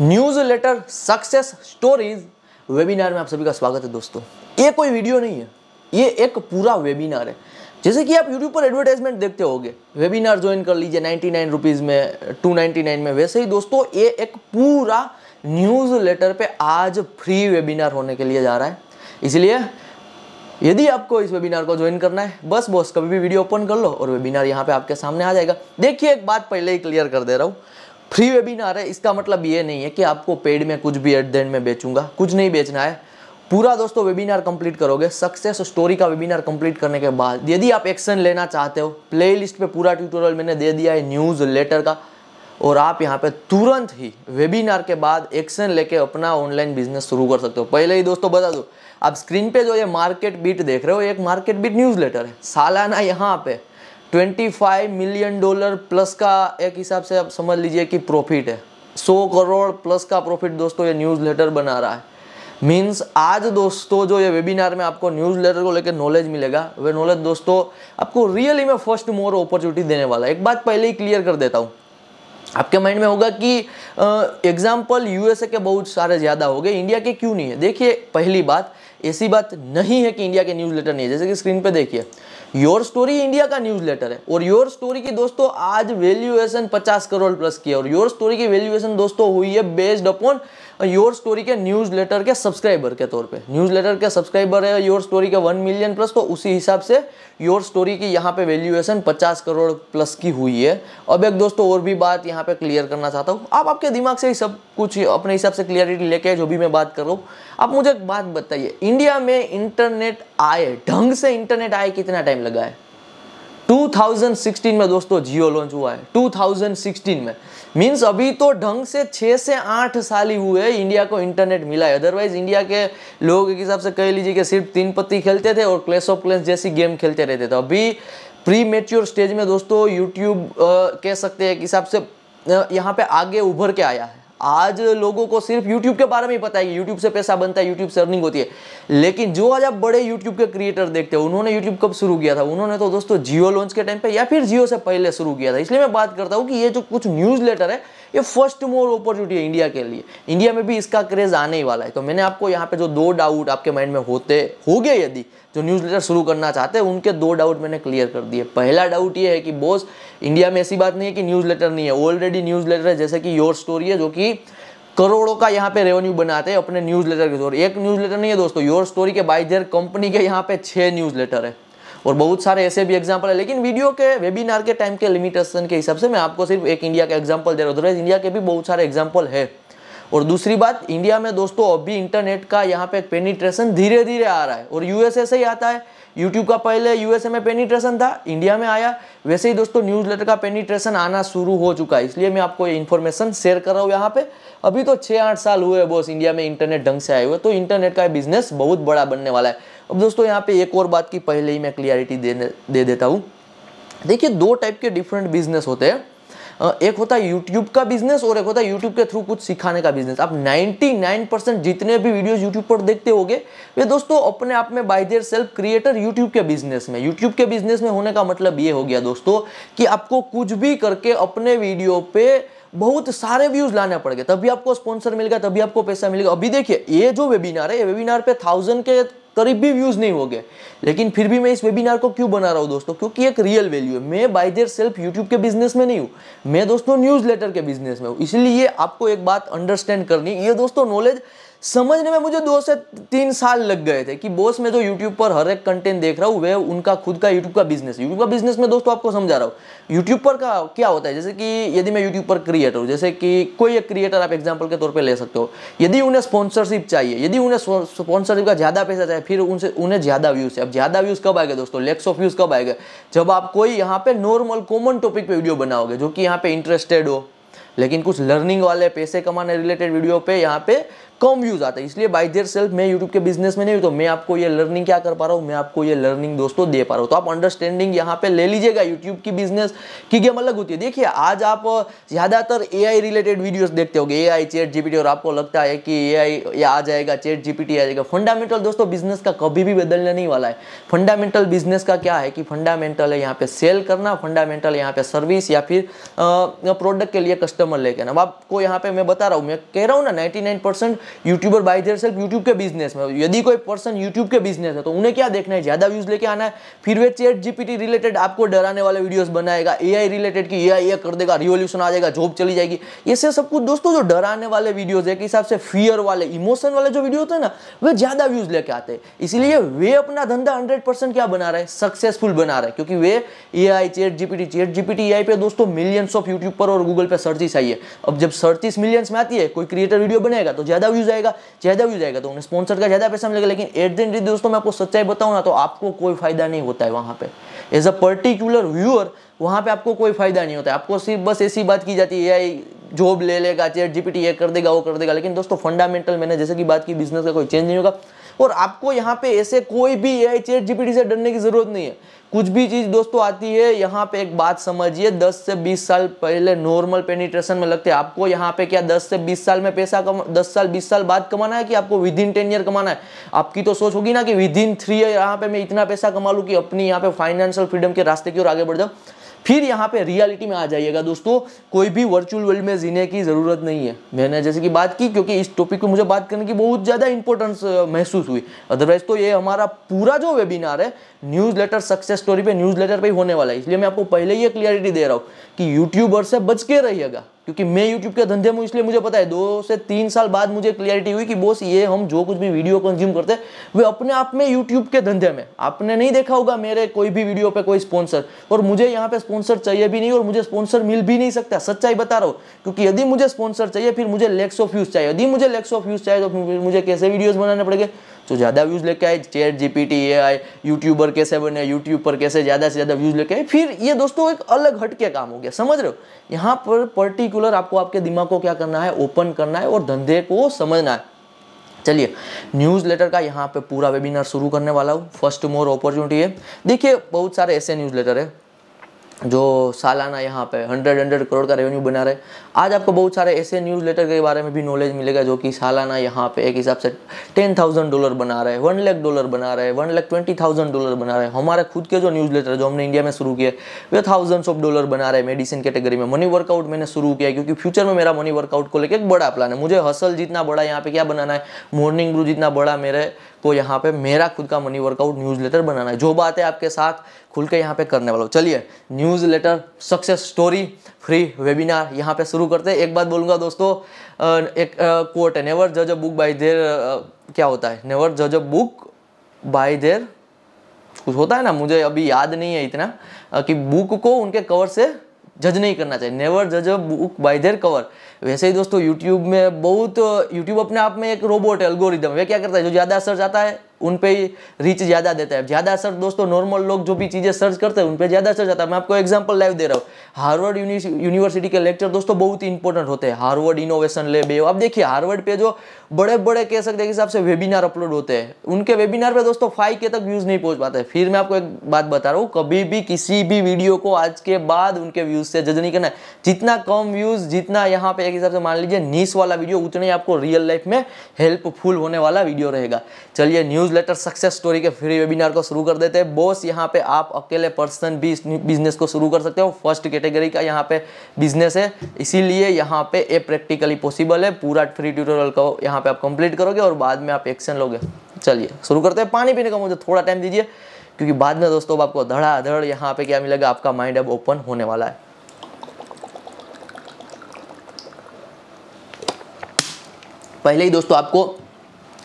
News newsletter success stories webinar में आप सभी का स्वागत है दोस्तों ये कोई वीडियो नहीं है ये एक पूरा वेबिनार है जैसे कि आप यूट्यूब पर एडवर्टाइजमेंट देखते होंगे वेबिनार ज्वाइन कर लीजिए नाइन्टी नाइन रुपीज़ में टू नाइन्टी नाइन में वैसे ही दोस्तों ये एक पूरा न्यूज़ लेटर पर आज फ्री वेबिनार होने के लिए जा रहा है इसलिए यदि आपको इस वेबिनार को ज्वाइन करना है बस बॉस कभी भी वीडियो ओपन कर लो और वेबिनार यहाँ पे आपके सामने आ जाएगा देखिए एक बात पहले ही क्लियर कर दे रहा हूँ फ्री वेबिनार है इसका मतलब ये नहीं है कि आपको पेड में कुछ भी एट द एंड में बेचूंगा कुछ नहीं बेचना है पूरा दोस्तों वेबिनार कंप्लीट करोगे सक्सेस स्टोरी का वेबिनार कंप्लीट करने के बाद यदि आप एक्शन लेना चाहते हो प्लेलिस्ट पे पूरा ट्यूटोरियल मैंने दे दिया है न्यूज़ लेटर का और आप यहाँ पे तुरंत ही वेबिनार के बाद एक्शन लेके अपना ऑनलाइन बिजनेस शुरू कर सकते हो पहले ही दोस्तों बता दो आप स्क्रीन पे जो ये मार्केट बीट देख रहे हो एक मार्केट बीट न्यूज़ लेटर है सालाना यहाँ पे 25 मिलियन डॉलर प्लस का एक हिसाब से आप समझ लीजिए कि प्रॉफिट है 100 करोड़ प्लस का प्रॉफिट दोस्तों ये न्यूज़ लेटर बना रहा है मीन्स आज दोस्तों जो ये वेबिनार में आपको न्यूज़ लेटर को लेकर नॉलेज मिलेगा वह नॉलेज दोस्तों आपको रियली में फर्स्ट मोर अपॉर्चुनिटी देने वाला है एक बात पहले ही क्लियर कर देता हूँ आपके माइंड में होगा कि एग्जाम्पल यूएसए के बहुत सारे ज़्यादा हो गए इंडिया के क्यों नहीं है देखिए पहली बात ऐसी बात नहीं है कि इंडिया के न्यूज़ लेटर नहीं है जैसे कि स्क्रीन पे देखिए योर स्टोरी इंडिया का न्यूज लेटर है और योर स्टोरी की दोस्तों आज वैल्यूएशन 50 करोड़ प्लस की है और योर स्टोरी की वैल्यूएशन दोस्तों हुई है बेस्ड अपॉन योर स्टोरी के न्यूज़ लेटर के सब्सक्राइबर के तौर पे न्यूज़ लेटर के सब्सक्राइबर है योर स्टोरी के वन मिलियन प्लस तो उसी हिसाब से योर स्टोरी की यहाँ पे वैल्यूएशन पचास करोड़ प्लस की हुई है अब एक दोस्तों और भी बात यहाँ पे क्लियर करना चाहता हूँ आप आपके दिमाग से ही सब कुछ अपने हिसाब से क्लियरिटी लेके जो भी मैं बात कर रहा हूँ आप मुझे एक बात बताइए इंडिया में इंटरनेट आए ढंग से इंटरनेट आए कितना टाइम लगा है 2016 में दोस्तों जियो लॉन्च हुआ है 2016 में मीन्स अभी तो ढंग से छः से आठ साल ही हुए इंडिया को इंटरनेट मिला है अदरवाइज इंडिया के लोगों के हिसाब से कह लीजिए कि सिर्फ तीन पत्ती खेलते थे और क्लेश ऑफ क्लेश जैसी गेम खेलते रहते थे अभी प्री मेच्योर स्टेज में दोस्तों यूट्यूब कह सकते हैं एक हिसाब से यहाँ पे आगे उभर के आया है आज लोगों को सिर्फ यूट्यूब के बारे में ही पता है यूट्यूब से पैसा बनता है यूट्यूब से अर्निंग होती है लेकिन जो आज आप बड़े यूट्यूब के क्रिएटर देखते हैं उन्होंने यूट्यूब कब शुरू किया था उन्होंने तो दोस्तों जियो लॉन्च के टाइम पे या फिर जियो से पहले शुरू किया था इसलिए मैं बात करता हूँ कि ये जो कुछ न्यूज़ लेटर है ये फर्स्ट मोर अपॉर्चुनिटी है इंडिया के लिए इंडिया में भी इसका क्रेज आने ही वाला है तो मैंने आपको यहाँ पे जो दो डाउट आपके माइंड में होते हो गए यदि जो न्यूज़ लेटर शुरू करना चाहते हैं उनके दो डाउट मैंने क्लियर कर दिए पहला डाउट ये है कि बॉस इंडिया में ऐसी बात नहीं है कि न्यूज़ लेटर नहीं है ऑलरेडी न्यूज़ लेटर है जैसे कि योर स्टोरी है जो कि करोड़ों का यहाँ पे रेवेन्यू बनाते हैं अपने न्यूज़ लेटर के जोर एक न्यूज़ लेटर नहीं है दोस्तों योर स्टोरी के देर कंपनी के यहाँ पे छः न्यूज़ लेटर है और बहुत सारे ऐसे भी एग्जाम्पल है लेकिन वीडियो के वेबिनार के टाइम के लिमिटेशन के हिसाब से मैं आपको सिर्फ एक इंडिया का एग्जाम्पल दे रहा हूँ अदरवाइज तो इंडिया के भी बहुत सारे एग्जाम्पल है और दूसरी बात इंडिया में दोस्तों अभी इंटरनेट का यहाँ पे पेनिट्रेशन धीरे धीरे आ रहा है और यूएसए से ही आता है यूट्यूब का पहले यूएसए में पेनिट्रेशन था इंडिया में आया वैसे ही दोस्तों लेटर का पेनिट्रेशन आना शुरू हो चुका है इसलिए मैं आपको ये इन्फॉर्मेशन शेयर कर रहा हूँ यहाँ पे अभी तो छः आठ साल हुए बॉस इंडिया में इंटरनेट ढंग से आए हुए तो इंटरनेट का बिजनेस बहुत बड़ा बनने वाला है अब दोस्तों यहाँ पे एक और बात की पहले ही मैं क्लियरिटी दे दे देता हूँ देखिए दो टाइप के डिफरेंट बिजनेस होते हैं एक होता है यूट्यूब का बिजनेस और एक होता है यूट्यूब के थ्रू कुछ सिखाने का बिजनेस आप 99 जितने भी वीडियोस यूट्यूब पर देखते होंगे वे दोस्तों अपने आप में by their self creator YouTube के बिजनेस में यूट्यूब के बिजनेस में होने का मतलब ये हो गया दोस्तों कि आपको कुछ भी करके अपने वीडियो पे बहुत सारे व्यूज लाने पड़ गए तभी आपको स्पॉन्सर मिल गया तभी आपको पैसा मिलेगा अभी देखिए ये जो वेबिनार है वेबिनार पे थाउजेंड के करीब भी व्यूज़ नहीं हो गए लेकिन फिर भी मैं इस वेबिनार को क्यों बना रहा हूँ दोस्तों क्योंकि एक रियल वैल्यू है मैं बाई देर सेल्फ यूट्यूब के बिजनेस में नहीं हूँ मैं दोस्तों न्यूज़ के बिजनेस में हूँ इसलिए आपको एक बात अंडरस्टैंड करनी ये दोस्तों नॉलेज समझने में मुझे दो से तीन साल लग गए थे कि बॉस मैं जो यूट्यूब पर हर एक कंटेंट देख रहा हूँ वह उनका खुद का यूट्यूब का बिजनेस यूट्यूब का बिजनेस में दोस्तों आपको समझा रहा हूँ यूट्यूब पर का क्या होता है जैसे कि यदि मैं यूट्यूब पर क्रिएटर हूँ जैसे कि कोई एक क्रिएटर आप एग्जाम्पल के तौर पर ले सकते हो यदि उन्हें स्पॉन्सरशिप चाहिए यदि उन्हें स्पॉन्सरशिप का ज़्यादा पैसा चाहिए फिर उनसे उन्हें ज़्यादा व्यूज़ है अब ज़्यादा व्यूज़ कब आएगा दोस्तों लेक्स ऑफ व्यूज़ कब आएगा जब आप कोई यहाँ पे नॉर्मल कॉमन टॉपिक पे वीडियो बनाओगे जो कि यहाँ पे इंटरेस्टेड हो लेकिन कुछ लर्निंग वाले पैसे कमाने रिलेटेड वीडियो पे यहाँ पे कम व्यूज़ आते हैं इसलिए बाई देर सेल्फ मैं यूट्यूब के बिजनेस में नहीं हूँ तो मैं आपको ये लर्निंग क्या कर पा रहा हूँ मैं आपको ये लर्निंग दोस्तों दे पा रहा हूँ तो आप अंडरस्टैंडिंग यहाँ पे ले लीजिएगा यूट्यूब की बिजनेस की गेम अलग होती है देखिए आज आप ज़्यादातर ए रिलेटेड वीडियोज़ देखते गए ए आई चेट जीपीटी और आपको लगता है कि ए आई आ जाएगा चेट जीपीटी आ जाएगा फंडामेंटल दोस्तों बिजनेस का कभी भी बदलने नहीं वाला है फंडामेंटल बिजनेस का क्या है कि फंडामेंटल है यहाँ पे सेल करना फंडामेंटल यहाँ पे सर्विस या फिर प्रोडक्ट के लिए कस्टमर लेके आना आपको यहाँ पे मैं बता रहा हूँ मैं कह रहा हूँ ना ninety YouTuber by their self YouTube के बिजनेस में यदि कोई पर्सन यूट्यूब के बिजनेस है तो उन्हें क्या देखना है ज़्यादा व्यूज़ लेके आना है फिर वे चेट जीपीटी रिलेटेड आपको डराने वाले वीडियोस बनाएगा एआई रिलेटेड कि ए ये कर देगा रिवोल्यूशन आ जाएगा जॉब चली जाएगी ऐसे सब कुछ दोस्तों जो डराने वाले वीडियोज एक हिसाब से फियर वाले इमोशन वाले जो वीडियो होते हैं ना वे ज़्यादा व्यूज़ लेके आते हैं इसलिए वे अपना धंधा हंड्रेड क्या बना रहे सक्सेसफुल बना रहे क्योंकि वे ए आई चेट जीपीटी चेट जीपीटी ए पे दोस्तों मिलियंस ऑफ यूट्यूब पर और गूगल पर सर्चिस आई है अब जब सर्चिस मिलियंस में आती है कोई क्रिएटर वीडियो बनाएगा तो ज़्यादा व्यूज आएगा ज़्यादा व्यूज आएगा तो उन्हें स्पॉन्सर का ज़्यादा पैसा मिलेगा लेकिन एट दिन दोस्तों मैं आपको सच्चाई बताऊँ ना तो आपको कोई फायदा नहीं होता है वहाँ पे एज अ पर्टिकुलर व्यूअर वहाँ पे आपको कोई फायदा नहीं होता है आपको सिर्फ बस ऐसी बात की जाती है या जॉब ले लेगा चेट जीपीटी ये कर देगा वो कर देगा लेकिन दोस्तों फंडामेंटल मैंने जैसे कि बात की बिजनेस का कोई चेंज नहीं होगा और आपको यहाँ पे ऐसे कोई भी ए आई चेट जीपीटी से डरने की जरूरत नहीं है कुछ भी चीज़ दोस्तों आती है यहाँ पे एक बात समझिए 10 से 20 साल पहले नॉर्मल पेनिट्रेशन में लगते हैं आपको यहाँ पे क्या 10 से 20 साल में पैसा कम 10 साल 20 साल बाद कमाना है कि आपको विद इन टेन ईयर कमाना है आपकी तो सोच होगी ना कि विद इन थ्री ईयर यहाँ पे मैं इतना पैसा कमा लूँ कि अपनी यहाँ पे फाइनेंशियल फ्रीडम के रास्ते की ओर आगे बढ़ जाऊँ फिर यहाँ पे रियलिटी में आ जाइएगा दोस्तों कोई भी वर्चुअल वर्ल्ड में जीने की ज़रूरत नहीं है मैंने जैसे कि बात की क्योंकि इस टॉपिक पे मुझे बात करने की बहुत ज़्यादा इंपॉर्टेंस महसूस हुई अदरवाइज तो ये हमारा पूरा जो वेबिनार है न्यूज़ लेटर सक्सेस स्टोरी पे न्यूज़ लेटर पर होने वाला है इसलिए मैं आपको पहले ही क्लियरिटी दे रहा हूँ कि यूट्यूबर से बच के रहिएगा क्योंकि मैं यूट्यूब के धंधे में इसलिए मुझे पता है दो से तीन साल बाद मुझे क्लियरिटी हुई कि बोस ये हम जो कुछ भी वीडियो कंज्यूम करते वे अपने आप में यूट्यूब के धंधे में आपने नहीं देखा होगा मेरे कोई भी वीडियो पे कोई स्पॉन्सर और मुझे यहाँ पे स्पॉन्सर चाहिए भी नहीं और मुझे स्पॉन्सर मिल भी नहीं सकता सच्चाई बता रहा हूँ क्योंकि यदि मुझे स्पॉन्सर चाहिए फिर मुझे लेक्स ऑफ व्यूज चाहिए यदि मुझे लेक्स ऑफ व्यूज चाहिए तो मुझे कैसे वीडियोज बनाने पड़ेगा तो ज़्यादा व्यूज़ लेके आए ChatGPT A I YouTuber कैसे बने यूट्यूब पर कैसे ज़्यादा से ज़्यादा व्यूज़ लेके आए फिर ये दोस्तों एक अलग हट के काम हो गया समझ रहे हो यहाँ पर पर्टिकुलर आपको आपके दिमाग को क्या करना है ओपन करना है और धंधे को समझना है चलिए न्यूज़ लेटर का यहाँ पे पूरा वेबिनार शुरू करने वाला हूँ फर्स्ट मोर अपॉर्चुनिटी है देखिए बहुत सारे ऐसे न्यूज़ लेटर है जो सालाना यहाँ पे हंड्रेड हंड्रेड करोड़ का रेवेन्यू बना रहे आज आपको बहुत सारे ऐसे न्यूज़ लेटर के बारे में भी नॉलेज मिलेगा जो कि सालाना यहाँ पे एक हिसाब से टेन थाउजेंड डॉलर बना रहे वन लाख डॉलर बना रहे one lakh twenty thousand dollar बना रहे हैं हमारे खुद के जो न्यूज़ लेटर जो हमने इंडिया में शुरू किए वे थाउजेंड्स ऑफ डॉलर बना रहे हैं मेडिसिन कैटेगरी में मनी वर्कआउट मैंने शुरू किया क्योंकि फ्यूचर में मेरा मनी वर्कआउट को लेकर एक बड़ा प्लान है मुझे हसल जितना बड़ा यहाँ पे क्या बनाना है मॉर्निंग ब्रू जितना बड़ा मेरे को यहाँ पे मेरा खुद का मनी वर्कआउट न्यूज़ लेटर बनाना है जो बात है आपके साथ खुल के यहाँ पे करने वाला हूँ चलिए newsletter success story free webinar यहाँ पे शुरू करते हैं एक बात बोलूँगा दोस्तों एक कोट है नेवर जज अ बुक बाय देर क्या होता है नेवर जज अ बुक बाय देर कुछ होता है ना मुझे अभी याद नहीं है इतना कि बुक को उनके कवर से जज नहीं करना चाहिए नेवर जज a book by their cover वैसे ही दोस्तों यूट्यूब में बहुत यूट्यूब अपने आप में एक रोबोट है एल्गोरिदम वह क्या करता है जो ज़्यादा सर्च आता है उन पे ही रीच ज़्यादा देता है ज़्यादा असर दोस्तों नॉर्मल लोग जो भी चीज़ें सर्च करते हैं उन पे ज़्यादा सर्च आता है मैं आपको एग्जांपल लाइव दे रहा हूँ हार्वर्ड यूनिवर्सिटी के लेक्चर दोस्तों बहुत ही इंपॉर्टेंट होते हैं हार्वर्ड इनोवेशन लेब आप देखिए हार्वर्ड पे जो बड़े बड़े कह सकते हैं हिसाब से वेबिनार अपलोड होते हैं उनके वेबिनार पर दोस्तों फाइव के तक व्यूज़ नहीं पहुँच पाते फिर मैं आपको एक बात बता रहा हूँ कभी भी किसी भी वीडियो को आज के बाद उनके व्यूज़ से जज नहीं करना जितना कम व्यूज़ जितना यहाँ पे एक हिसाब से मान लीजिए नीस वाला वीडियो उतने ही आपको रियल लाइफ में हेल्पफुल होने वाला वीडियो रहेगा चलिए न्यूज़ लेटर सक्सेस स्टोरी के फ्री वेबिनार को शुरू कर देते हैं बॉस यहाँ पे आप अकेले पर्सन भी बिजनेस को शुरू कर सकते हो फर्स्ट कैटेगरी का यहाँ पे बिजनेस है इसीलिए यहाँ पे ये प्रैक्टिकली पॉसिबल है पूरा फ्री ट्यूटोरियल को यहाँ पे आप कंप्लीट करोगे और बाद में आप एक्शन लोगे चलिए शुरू करते हैं पानी पीने का मुझे थोड़ा टाइम दीजिए क्योंकि बाद में दोस्तों आपको धड़ाधड़ यहाँ पे क्या मिलेगा आपका माइंड अब ओपन होने वाला है पहले ही दोस्तों आपको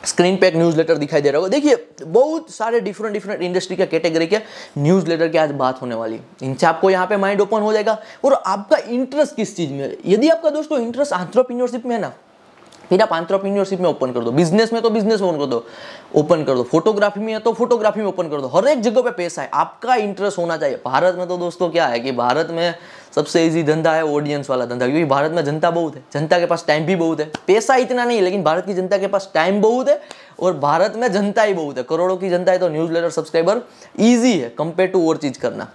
स्क्रीन पे एक न्यूज़ लेटर दिखाई दे रहा होगा देखिए बहुत सारे डिफरेंट डिफरेंट इंडस्ट्री का कैटेगरी के न्यूज़ लेटर की आज बात होने वाली है इनसे आपको यहाँ पे माइंड ओपन हो जाएगा और आपका इंटरेस्ट किस चीज़ में यदि आपका दोस्तों इंटरेस्ट आंट्रप्रीनियरशिप में है ना फिर आप आंट्रप्रन्योरशिप में ओपन कर दो बिजनेस में तो बिजनेस में ओपन कर दो ओपन कर दो फोटोग्राफी में है तो फोटोग्राफी में ओपन कर दो हर एक जगह पे पैसा है आपका इंटरेस्ट होना चाहिए भारत में तो दोस्तों क्या है कि भारत में सबसे इजी धंधा है ऑडियंस वाला धंधा क्योंकि भारत में जनता बहुत है जनता के पास टाइम भी बहुत है पैसा इतना नहीं है लेकिन भारत की जनता के पास टाइम बहुत है और भारत में जनता ही बहुत है करोड़ों की जनता है तो न्यूज़ सब्सक्राइबर ईजी है कंपेयर टू और चीज़ करना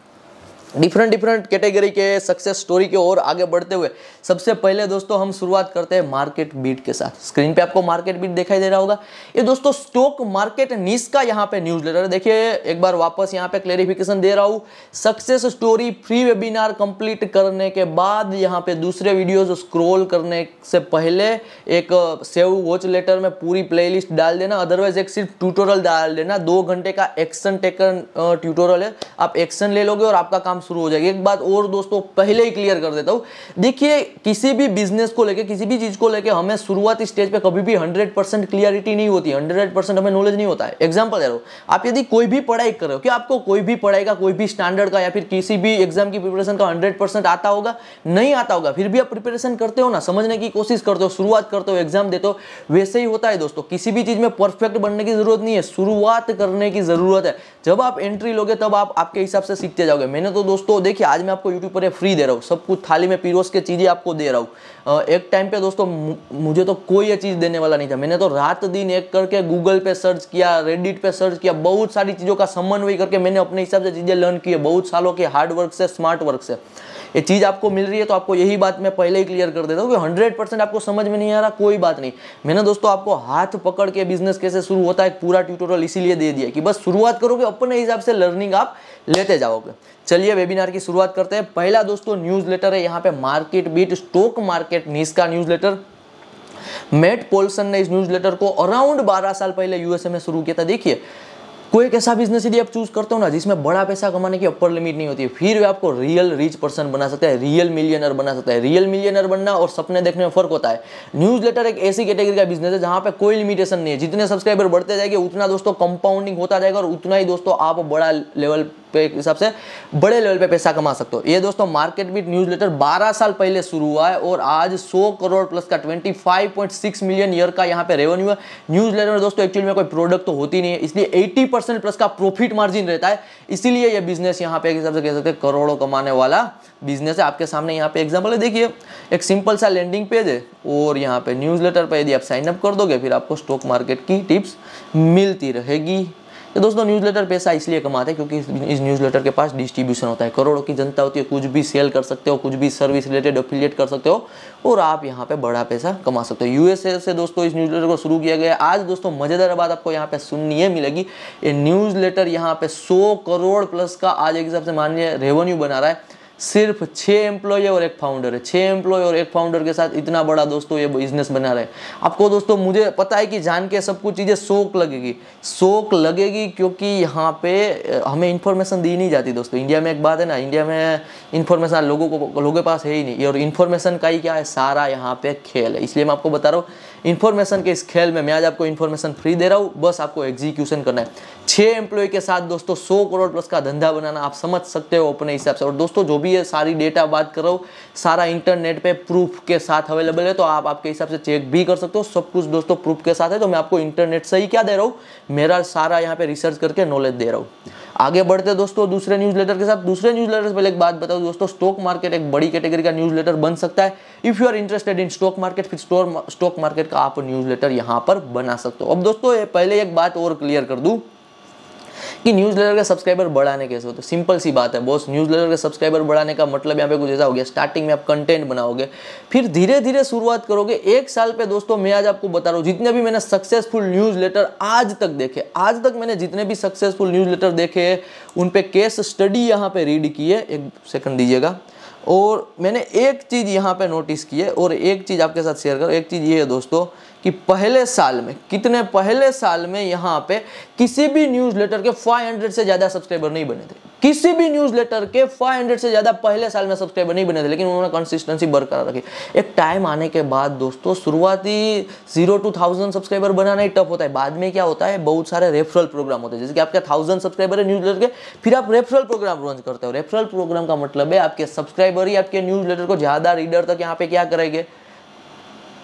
डिफरेंट डिफरेंट कैटेगरी के सक्सेस स्टोरी के ओर आगे बढ़ते हुए सबसे पहले दोस्तों हम शुरुआत करते हैं मार्केट बीट के साथ स्क्रीन पे आपको मार्केट बीट दिखाई दे रहा होगा ये दोस्तों स्टॉक मार्केट नीस का यहाँ पे न्यूज लेटर देखिए एक बार वापस यहाँ पे क्लेरिफिकेशन दे रहा हूँ success story free webinar complete करने के बाद यहाँ पे दूसरे वीडियो स्क्रोल करने से पहले एक सेव वॉच लेटर में पूरी प्ले डाल देना अदरवाइज एक सिर्फ ट्यूटोरियल डाल देना दो घंटे का एक्शन टेकन ट्यूटोरियल है आप एक्शन ले लोगे और आपका काम काम शुरू हो जाएगी एक बात और दोस्तों पहले ही क्लियर कर देता हूँ देखिए किसी भी बिजनेस को लेके किसी भी चीज़ को लेके हमें शुरुआती स्टेज पे कभी भी 100 परसेंट क्लियरिटी नहीं होती 100 परसेंट हमें नॉलेज नहीं होता है एग्जाम्पल दे रहा हूँ आप यदि कोई भी पढ़ाई कर रहे हो कि आपको कोई भी पढ़ाई का कोई भी स्टैंडर्ड का या फिर किसी भी एग्जाम की प्रिपरेशन का हंड्रेड आता होगा नहीं आता होगा फिर भी आप प्रिपरेशन करते हो ना समझने की कोशिश करते हो शुरुआत करते हो एग्जाम देते हो वैसे ही होता है दोस्तों किसी भी चीज़ में परफेक्ट बनने की जरूरत नहीं है शुरुआत करने की जरूरत है जब आप एंट्री लोगे तब आप आपके हिसाब से सीखते जाओगे मैंने तो दोस्तों देखिए आज मैं आपको यूट्यूब पर फ्री दे रहा हूँ सब कुछ थाली में पिरोस के चीज़ें आपको दे रहा हूँ एक टाइम पे दोस्तों मुझे तो कोई ये चीज़ देने वाला नहीं था मैंने तो रात दिन एक करके गूगल पे सर्च किया रेडिट पे सर्च किया बहुत सारी चीज़ों का समन्वय करके मैंने अपने हिसाब से चीज़ें लर्न की है बहुत सालों के हार्ड वर्क से स्मार्ट वर्क से ये चीज़ आपको मिल रही है तो आपको यही बात मैं पहले ही क्लियर कर देता हूँ कि हंड्रेड आपको समझ में नहीं आ रहा कोई बात नहीं मैंने दोस्तों आपको हाथ पकड़ के बिजनेस कैसे शुरू होता है पूरा ट्यूटोरियल इसीलिए दे दिया कि बस शुरुआत करोगे अपने हिसाब से लर्निंग आप लेते जाओगे चलिए वेबिनार की शुरुआत करते हैं पहला दोस्तों न्यूज़ लेटर है यहाँ पे market MarketBeat stock market niche का न्यूज़ लेटर मेट पोल्सन ने इस न्यूज़ लेटर को अराउंड 12 साल पहले यूएसए में शुरू किया था देखिए कोई एक ऐसा बिजनेस यदि आप चूज करते हो ना जिसमें बड़ा पैसा कमाने की अपर लिमिट नहीं होती है फिर वे आपको रियल रिच पर्सन बना सकता है रियल मिलियनर बना सकता है रियल मिलियनर बनना और सपने देखने में फर्क होता है न्यूज लेटर एक ऐसी कैटेगरी का बिजनेस है जहां पर कोई लिमिटेशन नहीं है जितने सब्सक्राइबर बढ़ते जाएंगे उतना दोस्तों कंपाउंडिंग होता जाएगा और उतना ही दोस्तों आप बड़ा लेवल पे हिसाब से बड़े लेवल पे पैसा कमा सकते हो ये दोस्तों मार्केट बीट लेटर बारह साल पहले शुरू हुआ है और आज 100 करोड़ प्लस का 25.6 मिलियन ईयर का यहाँ पे रेवेन्यू है लेटर में दोस्तों एक्चुअली में कोई प्रोडक्ट तो होती नहीं है इसलिए एट्टी प्लस का प्रॉफिट मार्जिन रहता है इसीलिए यह बिजनेस यहाँ पे एक हिसाब से कह सकते हैं करोड़ों कमाने वाला बिजनेस है आपके सामने यहाँ पे एग्जाम्पल है देखिए एक सिंपल सा लैंडिंग पेज है और यहाँ पे न्यूज लेटर पर यदि आप साइनअप कर दोगे फिर आपको स्टॉक मार्केट की टिप्स मिलती रहेगी तो दोस्तों न्यूज लेटर पैसा इसलिए कमाते हैं क्योंकि इस न्यूज लेटर के पास डिस्ट्रीब्यूशन होता है करोड़ों की जनता होती है कुछ भी सेल कर सकते हो कुछ भी सर्विस रिलेटेड अफिलिएट कर सकते हो और आप यहाँ पे बड़ा पैसा कमा सकते हो यूएसए से दोस्तों इस लेटर को शुरू किया गया आज दोस्तों मज़ेदार बात आपको यहाँ पे सुननी है मिलेगी ये लेटर यहाँ पे सौ करोड़ प्लस का आज एक हिसाब से मानिए रेवेन्यू बना रहा है सिर्फ छः एम्प्लॉय और एक फाउंडर है छः एम्प्लॉय और एक फाउंडर के साथ इतना बड़ा दोस्तों ये बिजनेस बना रहे आपको दोस्तों मुझे पता है कि जान के सब कुछ चीज़ें शौक लगेगी शौक लगेगी क्योंकि यहाँ पे हमें इन्फॉर्मेशन दी नहीं जाती दोस्तों इंडिया में एक बात है ना इंडिया में इन्फॉर्मेशन लोगों को लोगों के पास है ही नहीं और इन्फॉर्मेशन का ही क्या है सारा यहाँ पे खेल है इसलिए मैं आपको बता रहा हूँ इन्फॉर्मेशन के इस खेल में मैं आज आपको इन्फॉर्मेशन फ्री दे रहा हूँ बस आपको एग्जीक्यूशन करना है छः एम्प्लॉय के साथ दोस्तों सौ करोड़ प्लस का धंधा बनाना आप समझ सकते हो अपने हिसाब से और दोस्तों जो भी ये सारी डेटा बात कर रहा हूँ सारा इंटरनेट पे प्रूफ के साथ अवेलेबल है तो आप आपके हिसाब से चेक भी कर सकते हो सब कुछ दोस्तों प्रूफ के साथ है तो मैं आपको इंटरनेट से ही क्या दे रहा हूँ मेरा सारा यहाँ पे रिसर्च करके नॉलेज दे रहा हूँ आगे बढ़ते दोस्तों दूसरे न्यूज लेटर के साथ दूसरे न्यूज लेटर से पहले एक बात बताओ दोस्तों स्टॉक मार्केट एक बड़ी कैटेगरी का न्यूज लेटर बन सकता है if you are interested in stock market फिर स्टॉक मार्केट का आप न्यूज लेटर यहाँ पर बना सकते हो अब दोस्तों पहले एक बात और क्लियर कर दूँ कि न्यूज़ लेटर का सब्सक्राइबर बढ़ाने कैसे हो तो सिंपल सी बात है बॉस न्यूज़ लेटर का सब्सक्राइबर बढ़ाने का मतलब यहाँ पे कुछ ऐसा हो गया स्टार्टिंग में आप कंटेंट बनाओगे फिर धीरे धीरे शुरुआत करोगे एक साल पे दोस्तों मैं आज आपको बता रहा हूँ जितने भी मैंने सक्सेसफुल न्यूज़ लेटर आज तक देखे आज तक मैंने जितने भी सक्सेसफुल न्यूज़ लेटर देखे उन पर केस स्टडी यहाँ पर रीड किए एक सेकंड दीजिएगा और मैंने एक चीज़ यहाँ पे नोटिस की है और एक चीज़ आपके साथ शेयर करो एक चीज़ ये है दोस्तों कि पहले साल में कितने पहले साल में यहाँ पे किसी भी न्यूज़लेटर के 500 से ज़्यादा सब्सक्राइबर नहीं बने थे किसी भी न्यूज़लेटर के 500 से ज़्यादा पहले साल में सब्सक्राइबर नहीं बने थे लेकिन उन्होंने कंसिस्टेंसी बरकरार रखी एक टाइम आने के बाद दोस्तों शुरुआती जीरो टू थाउजेंड सब्सक्राइबर बनाना ही टफ होता है बाद में क्या होता है बहुत सारे रेफरल प्रोग्राम होते हैं जैसे कि आपके थाउजेंड सब्सक्राइबर है न्यूज के फिर आप रेफरल प्रोग्राम लॉन्च करते हो रेफरल प्रोग्राम का मतलब है आपके सब्सक्राइबर ही आपके न्यूज को ज़्यादा रीडर तक यहाँ पे क्या करेंगे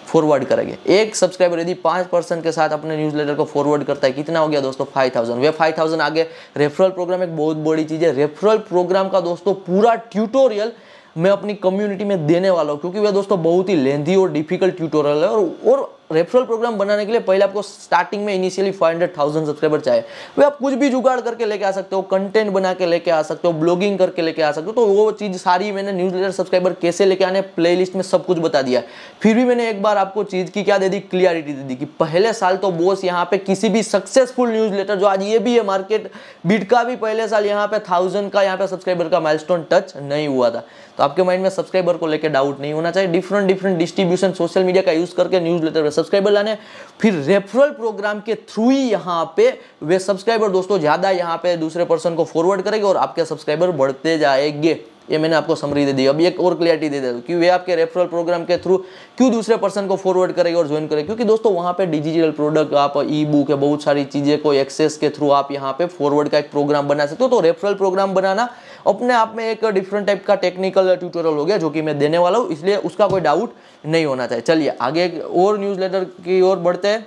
फॉरवर्ड करेंगे एक सब्सक्राइबर यदि पाँच परसेंट के साथ अपने न्यूज़ लेटर को फॉरवर्ड करता है कितना हो गया दोस्तों फाइव थाउजेंड वे फाइव थाउजेंड आगे रेफरल प्रोग्राम एक बहुत बड़ी चीज़ है रेफरल प्रोग्राम का दोस्तों पूरा ट्यूटोरियल मैं अपनी कम्युनिटी में देने वाला हूँ क्योंकि वह दोस्तों बहुत ही लेंदी और डिफिकल्ट ट्यूटोरियल है और, और रेफरल प्रोग्राम बनाने के लिए पहले आपको स्टार्टिंग में इनिशियली 500,000 सब्सक्राइबर चाहिए वे आप कुछ भी जुगाड़ करके लेके आ सकते हो कंटेंट बना के लेके आ सकते हो ब्लॉगिंग करके लेके आ सकते हो तो वो चीज़ सारी मैंने न्यूज लेटर सब्सक्राइबर कैसे लेके आने प्लेलिस्ट में सब कुछ बता दिया फिर भी मैंने एक बार आपको चीज़ की क्या दे दी क्लियरिटी दे दी कि पहले साल तो बॉस यहाँ पे किसी भी सक्सेसफुल न्यूज लेटर जो आज ये भी है मार्केट बिट का भी पहले साल यहाँ पे थाउजेंड का यहाँ पे सब्सक्राइबर का माइल टच नहीं हुआ था तो आपके माइंड में सब्सक्राइबर को लेकर डाउट नहीं होना चाहिए different different distribution social media का यूज़ करके न्यूज़ लेटर पर सब्सक्राइबर लाने फिर रेफरल प्रोग्राम के थ्रू ही यहाँ पे वे सब्सक्राइबर दोस्तों ज़्यादा यहाँ पे दूसरे पर्सन को फॉरवर्ड करेगी और आपके सब्सक्राइबर बढ़ते जाएंगे ये मैंने आपको समरी दे दी अब एक और क्लियरिटी दे देता कि वे आपके रेफरल प्रोग्राम के थ्रू क्यों दूसरे पर्सन को फॉरवर्ड करेगी और ज्वाइन करेगी क्योंकि दोस्तों वहाँ पे डिजिटल प्रोडक्ट आप ई बुक है बहुत सारी चीज़ें को एक्सेस के थ्रू आप यहाँ पे फॉरवर्ड का एक प्रोग्राम बना सकते हो तो रेफरल प्रोग्राम बनाना अपने आप में एक डिफरेंट टाइप का टेक्निकल ट्यूटोरियल हो गया जो कि मैं देने वाला हूँ इसलिए उसका कोई डाउट नहीं होना चाहिए चलिए आगे एक और न्यूज़ लेटर की ओर बढ़ते हैं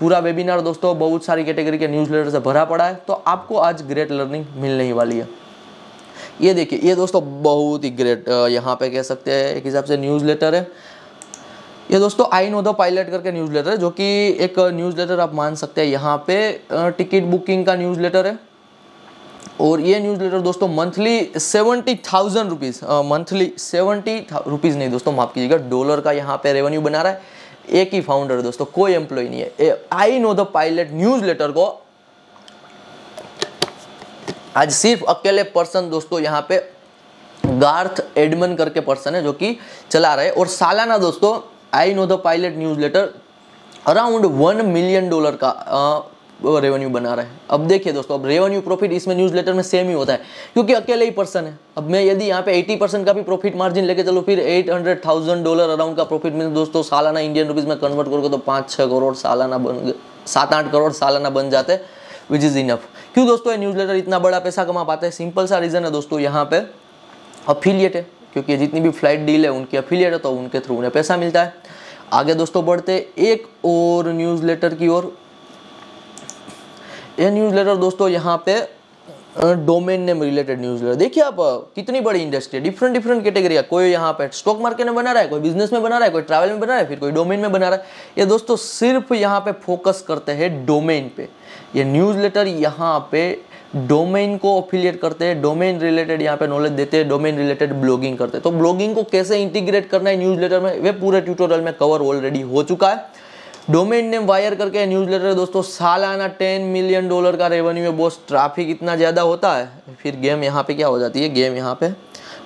पूरा वेबिनार दोस्तों बहुत सारी कैटेगरी के न्यूज़ लेटर से भरा पड़ा है तो आपको आज ग्रेट लर्निंग मिलने ही वाली है ये देखिए ये दोस्तों बहुत ही ग्रेट यहाँ पे कह सकते हैं एक हिसाब से न्यूज़ लेटर है ये दोस्तों आई नो द पायलट करके न्यूज़ लेटर है जो कि एक न्यूज़ लेटर आप मान सकते हैं यहाँ पे टिकट बुकिंग का न्यूज़ लेटर है और ये न्यूज़ लेटर दोस्तों monthly seventy thousand rupees monthly seventy rupees नहीं दोस्तों माफ़ कीजिएगा डॉलर का यहाँ पे रेवेन्यू बना रहा है एक ही फाउंडर दोस्तों कोई एम्प्लॉय नहीं है I know the pilot newsletter को आज सिर्फ अकेले पर्सन दोस्तों यहाँ पे गार्थ एडमन करके पर्सन है जो कि चला रहे और सालाना दोस्तों I know the pilot newsletter around one million dollar का रेवेन्यू बना रहे हैं अब देखिए दोस्तों अब रेवेन्यू प्रॉफिट इसमें न्यूज़ लेटर में सेम ही होता है क्योंकि अकेले ही पर्सन है अब मैं यदि यहाँ पे 80 परसेंट का भी प्रॉफिट मार्जिन लेके चलो फिर 800,000 डॉलर अराउंड का प्रॉफिट मिले दोस्तों सालाना इंडियन रुपीज़ में कन्वर्ट करोगे तो पाँच छः करोड़ सालाना बन सात आठ करोड़ सालाना बन जाते विच इज़ इनफ क्यों दोस्तों ये न्यूज़ लेटर इतना बड़ा पैसा कमा पाते हैं सिंपल सा रीज़न है दोस्तों यहाँ पे अफिलियट है क्योंकि जितनी भी फ्लाइट डील है उनकी अफिलियट है तो उनके थ्रू उन्हें पैसा मिलता है आगे दोस्तों बढ़ते एक और न्यूज़ लेटर की ओर ये न्यूज़ लेटर दोस्तों यहाँ पे domain name related newsletter देखिए आप कितनी बड़ी इंडस्ट्री है डिफरेंट डिफरेंट कैटेगरी है कोई यहाँ पे स्टॉक मार्केट में बना रहा है कोई बिजनेस में बना रहा है कोई ट्रैवल में बना रहा है फिर कोई डोमेन में बना रहा है ये दोस्तों सिर्फ यहाँ पे फोकस करते हैं डोमेन पे ये न्यूज़ लेटर यहाँ पे डोमेन को अफिलियट करते हैं डोमेन रिलेटेड यहाँ पे नॉलेज देते हैं डोमेन रिलेटेड ब्लॉगिंग करते हैं तो ब्लॉगिंग को कैसे इंटीग्रेट करना है न्यूज़ लेटर में वे पूरे ट्यूटोरियल में कवर ऑलरेडी हो चुका है डोमेन नेम वायर करके न्यूज़लेटर दोस्तों सालाना टेन मिलियन डॉलर का रेवेन्यू है बॉस ट्रैफिक इतना ज़्यादा होता है फिर गेम यहाँ पे क्या हो जाती है गेम यहाँ पे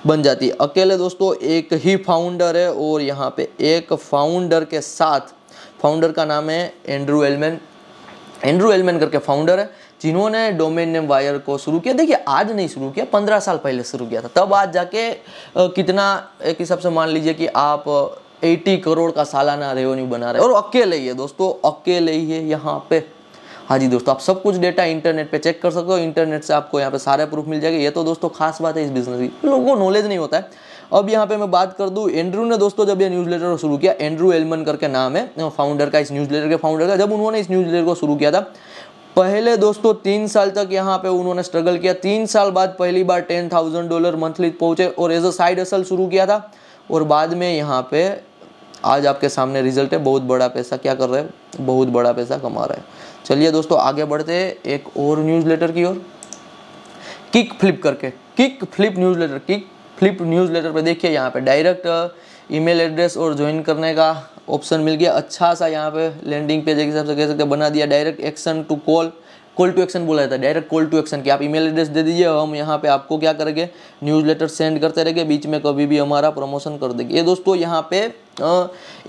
बन जाती है अकेले दोस्तों एक ही फाउंडर है और यहाँ पे एक फाउंडर के साथ फाउंडर का नाम है एंड्रू एलमैन एंड्रू एलमैन करके फाउंडर है जिन्होंने डोमेन नेम वायर को शुरू किया देखिए आज नहीं शुरू किया पंद्रह साल पहले शुरू किया था तब आज जाके कितना एक हिसाब से मान लीजिए कि आप 80 करोड़ का सालाना रेवेन्यू बना रहे और अकेले ही है दोस्तों अकेले ही है यहाँ पे हाँ जी दोस्तों आप सब कुछ डेटा इंटरनेट पे चेक कर सकते हो इंटरनेट से आपको यहाँ पे सारे प्रूफ मिल जाएगा ये तो दोस्तों खास बात है इस बिजनेस की लोगों को नॉलेज नहीं होता है अब यहाँ पे मैं बात कर दूँ एंड्रू ने दोस्तों जब ये न्यूज़ लेटर शुरू किया एंड्रू एलमन करके नाम है फाउंडर का इस न्यूज़ लेटर के फाउंडर का जब उन्होंने इस न्यूज़ लेटर को शुरू किया था पहले दोस्तों तीन साल तक यहाँ पे उन्होंने स्ट्रगल किया तीन साल बाद पहली बार टेन थाउजेंड डॉलर मंथली पहुंचे और एज अ साइड असल शुरू किया था और बाद में यहाँ पे आज आपके सामने रिजल्ट है बहुत बड़ा पैसा क्या कर रहे हैं बहुत बड़ा पैसा कमा रहा है चलिए दोस्तों आगे बढ़ते हैं एक और न्यूज़ लेटर की ओर किक फ्लिप करके kick flip newsletter kick flip newsletter पर देखिए यहाँ पे डायरेक्ट ईमेल एड्रेस और ज्वाइन करने का ऑप्शन मिल गया अच्छा सा यहाँ पे लैंडिंग पेज एक हिसाब से कह सकते बना दिया direct action to call call to action बोला जाता है डायरेक्ट कॉल टू एक्शन कि आप ईमेल एड्रेस दे दीजिए हम यहाँ पे आपको क्या करेंगे न्यूज़ लेटर सेंड करते रहेंगे बीच में कभी भी हमारा प्रमोशन कर देंगे ये दोस्तों यहाँ पे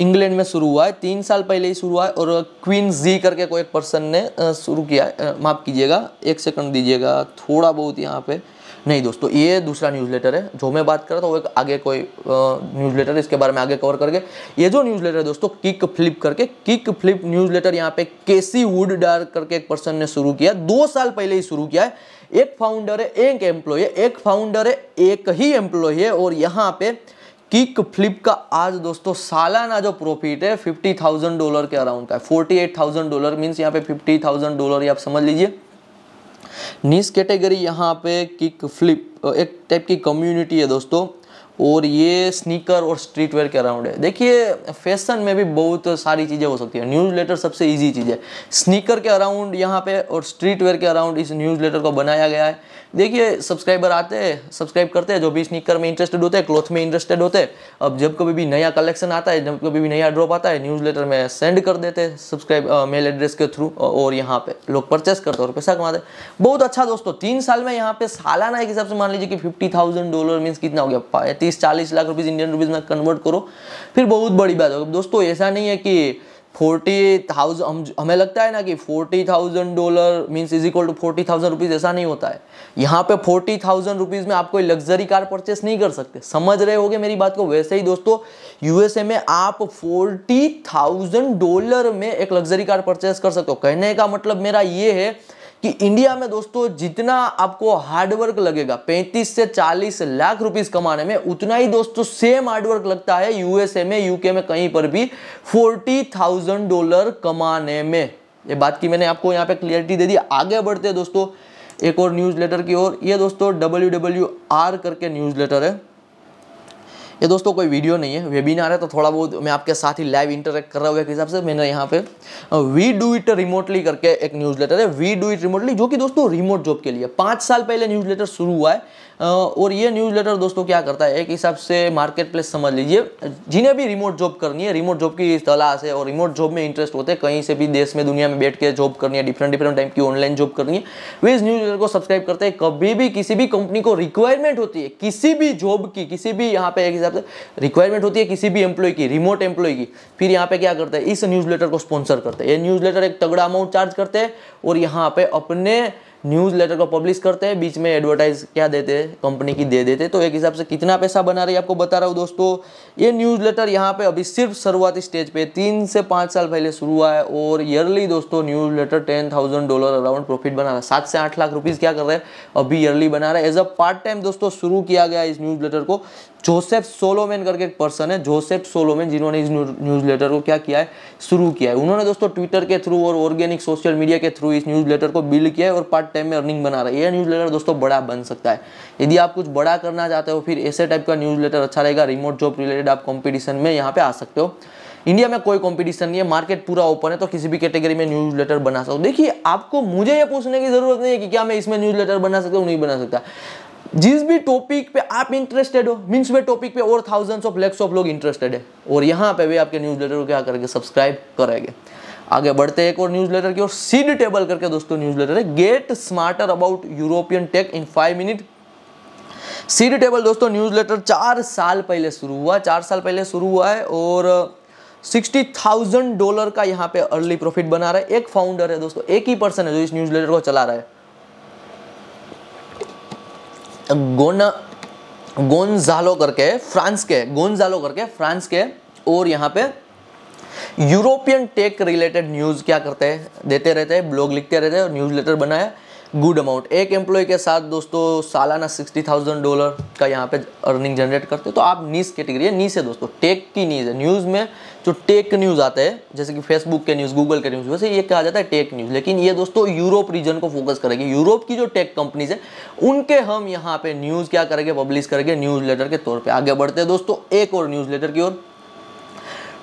इंग्लैंड में शुरू हुआ है तीन साल पहले ही शुरू हुआ है और क्वीन जी करके कोई एक पर्सन ने शुरू किया माफ़ कीजिएगा एक सेकंड दीजिएगा थोड़ा बहुत यहाँ पे नहीं दोस्तों तो ये दूसरा न्यूज़ लेटर है जो मैं बात कर रहा था वो एक आगे कोई न्यूज़ लेटर इसके बारे में आगे कवर करके ये जो न्यूज़ लेटर है दोस्तों किक फ्लिप करके किक फ्लिप न्यूज़ लेटर यहाँ पे केसी वुड डार करके एक पर्सन ने शुरू किया दो साल पहले ही शुरू किया है एक फाउंडर है एक एम्प्लॉय है एक फाउंडर है एक ही एम्प्लॉय है और यहाँ पे किक फ्लिप का आज दोस्तों सालाना जो प्रॉफिट है फिफ्टी थाउजेंड डॉलर के अराउंड का है forty eight thousand dollar means यहाँ पे फिफ्टी थाउजेंड डॉलर आप समझ लीजिए नीस कैटेगरी यहाँ पे किक फ्लिप एक टाइप की कम्युनिटी है दोस्तों और ये स्नीकर और स्ट्रीट वेयर के अराउंड है देखिए फैशन में भी बहुत सारी चीज़ें हो सकती है न्यूज़ लेटर सबसे ईजी चीज़ है स्नीकर के अराउंड यहाँ पे और स्ट्रीट वेयर के अराउंड इस न्यूज़ लेटर को बनाया गया है देखिए सब्सक्राइबर आते हैं सब्सक्राइब करते हैं जो भी स्निकर में इंटरेस्टेड होते हैं क्लॉथ में इंटरेस्टेड होते हैं अब जब कभी भी नया कलेक्शन आता है जब कभी भी नया ड्रॉप आता है न्यूज़लेटर में सेंड कर देते हैं सब्सक्राइब मेल एड्रेस के थ्रू और यहाँ पे लोग परचेस करते हैं और पैसा कमाते बहुत अच्छा दोस्तों तीन साल में यहाँ पे सालाना एक हिसाब से मान लीजिए कि फिफ्टी थाउजेंड डॉलर मीन्स कितना हो गया पैंतीस चालीस लाख रुपीज़ इंडियन रुपीज़ में कन्वर्ट करो फिर बहुत बड़ी बात होगी दोस्तों ऐसा नहीं है कि फोर्टी थाउजेंड हम हमें लगता है ना कि forty thousand dollar means is equal to forty thousand rupees ऐसा नहीं होता है यहाँ पे फोर्टी थाउजेंड रुपीज़ में आप कोई लग्जरी कार परचेस नहीं कर सकते समझ रहे होगे मेरी बात को वैसे ही दोस्तों यूएसए में आप फोर्टी थाउजेंड डॉलर में एक लग्जरी कार परचेस कर सकते हो कहने का मतलब मेरा ये है कि इंडिया में दोस्तों जितना आपको हार्डवर्क लगेगा 35 से 40 लाख रुपीस कमाने में उतना ही दोस्तों सेम हार्डवर्क लगता है यूएसए में यूके में कहीं पर भी 40,000 डॉलर कमाने में ये बात की मैंने आपको यहाँ पे क्लियरिटी दे दी आगे बढ़ते हैं दोस्तों एक और न्यूज़ लेटर की ओर ये दोस्तों डब्ल्यू करके न्यूज़ लेटर है ये दोस्तों कोई वीडियो नहीं है वेबिनार है तो थोड़ा बहुत मैं आपके साथ ही लाइव इंटरेक्ट कर रहा हूँ एक हिसाब से मैंने यहाँ पे वी डू इट रिमोटली करके एक न्यूज़ है वी डू इट रिमोटली जो कि दोस्तों रिमोट जॉब के लिए पाँच साल पहले न्यूज़ शुरू हुआ है और ये न्यूज़लेटर दोस्तों क्या करता है एक हिसाब से मार्केट प्लेस समझ लीजिए जिन्हें भी रिमोट जॉब करनी है रिमोट जॉब की तलाश है और रिमोट जॉब में इंटरेस्ट होते हैं कहीं से भी देश में दुनिया में बैठ के जॉब करनी है डिफरेंट डिफरेंट टाइप की ऑनलाइन जॉब करनी है वे इस लेटर को सब्सक्राइब करते हैं कभी भी किसी भी कंपनी को रिक्वायरमेंट होती है किसी भी जॉब की किसी भी यहाँ पे एक हिसाब से रिक्वायरमेंट होती है किसी भी एम्प्लॉय की रिमोट एम्प्लॉय की फिर यहाँ पे क्या करता है इस लेटर को स्पॉन्सर करते हैं ये लेटर एक तगड़ा अमाउंट चार्ज करते हैं और यहाँ पे अपने न्यूज़ लेटर को पब्लिश करते हैं बीच में एडवर्टाइज क्या देते हैं कंपनी की दे देते तो एक हिसाब से कितना पैसा बना रही है आपको बता रहा हूँ दोस्तों ये न्यूज़ लेटर यहाँ पे अभी सिर्फ शुरुआती स्टेज पे तीन से पाँच साल पहले शुरू हुआ है और ईयरली दोस्तों newsletter ten thousand dollar around profit बना रहा है सात से आठ लाख रुपीज़ क्या कर रहे हैं अभी ईयरली बना रहे है एज अ पार्ट टाइम दोस्तों शुरू किया गया इस न्यूज़ लेटर को जोसेफ सोलोमैन करके एक पर्सन है जोसेफ सोलोमैन जिन्होंने इस न्यूज़ लेटर को क्या किया है शुरू किया है उन्होंने दोस्तों ट्विटर के थ्रू और ऑर्गेनिक सोशल मीडिया के थ्रू इस न्यूज़ लेटर को बिल्ड किया है और पार्ट टाइम में अर्निंग बना रहा है यह न्यूज़ लेटर दोस्तों बड़ा बन सकता है यदि आप कुछ बड़ा करना चाहते हो फिर ऐसे टाइप का न्यूज़ लेटर अच्छा रहेगा रिमोट जॉब रिलेटेड रिलेटेड आप कॉम्पिटिशन में यहाँ पे आ सकते हो इंडिया में कोई कंपटीशन नहीं है मार्केट पूरा ओपन है तो किसी भी कैटेगरी में न्यूज लेटर बना सकते हो देखिए आपको मुझे ये पूछने की जरूरत नहीं है कि क्या मैं इसमें न्यूज लेटर बना सकता हूँ नहीं बना सकता जिस भी टॉपिक पे आप इंटरेस्टेड हो मीन्स वे टॉपिक पे और थाउजेंड्स ऑफ लैक्स ऑफ लोग इंटरेस्टेड है और यहाँ पे भी आपके न्यूज लेटर को क्या करेंगे सब्सक्राइब करेंगे आगे बढ़ते हैं एक और न्यूज लेटर की और सीड टेबल करके दोस्तों न्यूज लेटर है get smarter about European tech in five minute CD table दोस्तों न्यूज़लेटर चार साल पहले शुरू हुआ चार साल पहले शुरू हुआ है और सिक्सटी थाउजेंड डॉलर का यहाँ पे अर्ली प्रॉफिट बना रहा है एक फाउंडर है दोस्तों एक ही पर्सन है जो इस न्यूज लेटर को चला रहा है गोना गोनजालो करके फ्रांस के गोनजालो करके फ्रांस के और यहाँ पे यूरोपियन टेक रिलेटेड न्यूज़ क्या करते हैं देते रहते हैं ब्लॉग लिखते रहते हैं और न्यूज़ लेटर बनाया गुड अमाउंट एक एम्प्लॉय के साथ दोस्तों सालाना सिक्सटी थाउजेंड डॉलर का यहाँ पे अर्निंग जनरेट करते हैं तो आप नीस कैटेगरी है नीस है दोस्तों टेक की नीज है न्यूज़ में जो टेक न्यूज़ आते हैं जैसे कि फेसबुक के न्यूज़ गूगल के न्यूज़ वैसे ये कहा जाता है टेक न्यूज़ लेकिन ये दोस्तों यूरोप रीजन को फोकस करेगी यूरोप की जो टेक कंपनीज है उनके हम यहाँ पर न्यूज़ क्या करेंगे पब्लिश करेंगे न्यूज़ लेटर के तौर पर आगे बढ़ते हैं दोस्तों एक और न्यूज़ लेटर की ओर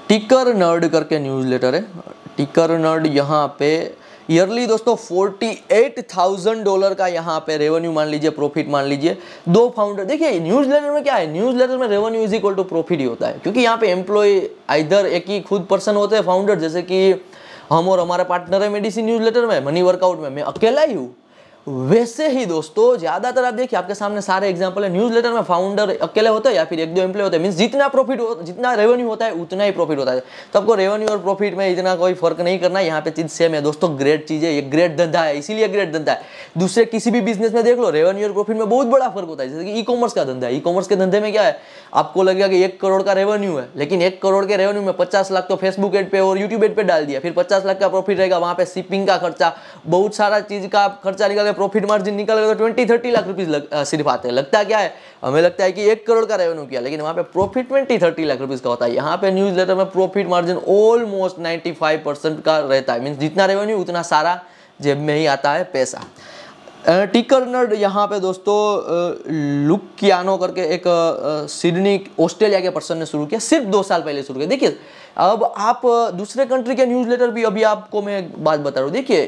टिकर नर्ड करके न्यूज़ लेटर है टिकर नर्ड यहाँ पे ईयरली दोस्तों 48,000 डॉलर का यहाँ पे रेवेन्यू मान लीजिए प्रॉफिट मान लीजिए दो फाउंडर देखिए न्यूज लेटर में क्या है न्यूज लेटर में revenue is equal to profit ही होता है क्योंकि यहाँ पे एम्प्लॉय आइधर एक ही खुद पर्सन होते हैं फाउंडर जैसे कि हम और हमारे पार्टनर है मेडिसिन न्यूज लेटर में मनी वर्कआउट में मैं अकेला ही हूँ वैसे ही दोस्तों ज्यादातर आप देखिए आपके सामने सारे एग्जाम्पल है न्यूज लेटर में फाउंडर अकेले होते हैं या फिर एक दो एम्प्लॉय होते हैं मीन जितना प्रॉफिट जितना रेवेन्यू होता है उतना ही प्रॉफिट होता है तो आपको रेवेन्यू और प्रॉफिट में इतना कोई फर्क नहीं करना यहाँ पे चीज सेम है दोस्तों ग्रेट चीज है ये ग्रेट धंधा है इसीलिए ग्रेट धंधा है दूसरे किसी भी बिजनेस में देख लो रेवेन्यू और प्रॉफिट में बहुत बड़ा फर्क होता है जैसे कि ई कॉमर्स का धंधा है ई कॉमर्स के धंधे में क्या है आपको लगेगा कि एक करोड़ का रेवेन्यू है लेकिन एक करोड़ के रेवेन्यू में पचास लाख तो फेसबुक एड पे और यूट्यूब एड पे डाल दिया फिर पचास लाख का प्रॉफिट रहेगा वहाँ पे शिपिंग का खर्चा बहुत सारा चीज का खर्चा निकल में प्रॉफिट मार्जिन निकालेगा तो ट्वेंटी थर्टी लाख रुपीज़ लग, सिर्फ आते हैं लगता क्या है हमें लगता है कि एक करोड़ का रेवेन्यू किया लेकिन वहाँ पे profit twenty thirty lakh rupees का होता है यहाँ पे न्यूज़ लेटर में प्रॉफिट मार्जिन ऑलमोस्ट नाइन्टी का रहता है मीन्स जितना रेवेन्यू उतना सारा जेब में ही आता है पैसा टिकर नर्ड यहाँ पे दोस्तों लुक कियानो करके एक सिडनी ऑस्ट्रेलिया के पर्सन ने शुरू किया सिर्फ दो साल पहले शुरू किया देखिए अब आप दूसरे कंट्री के न्यूज़लेटर भी अभी आपको मैं बात बता रहा हूँ देखिए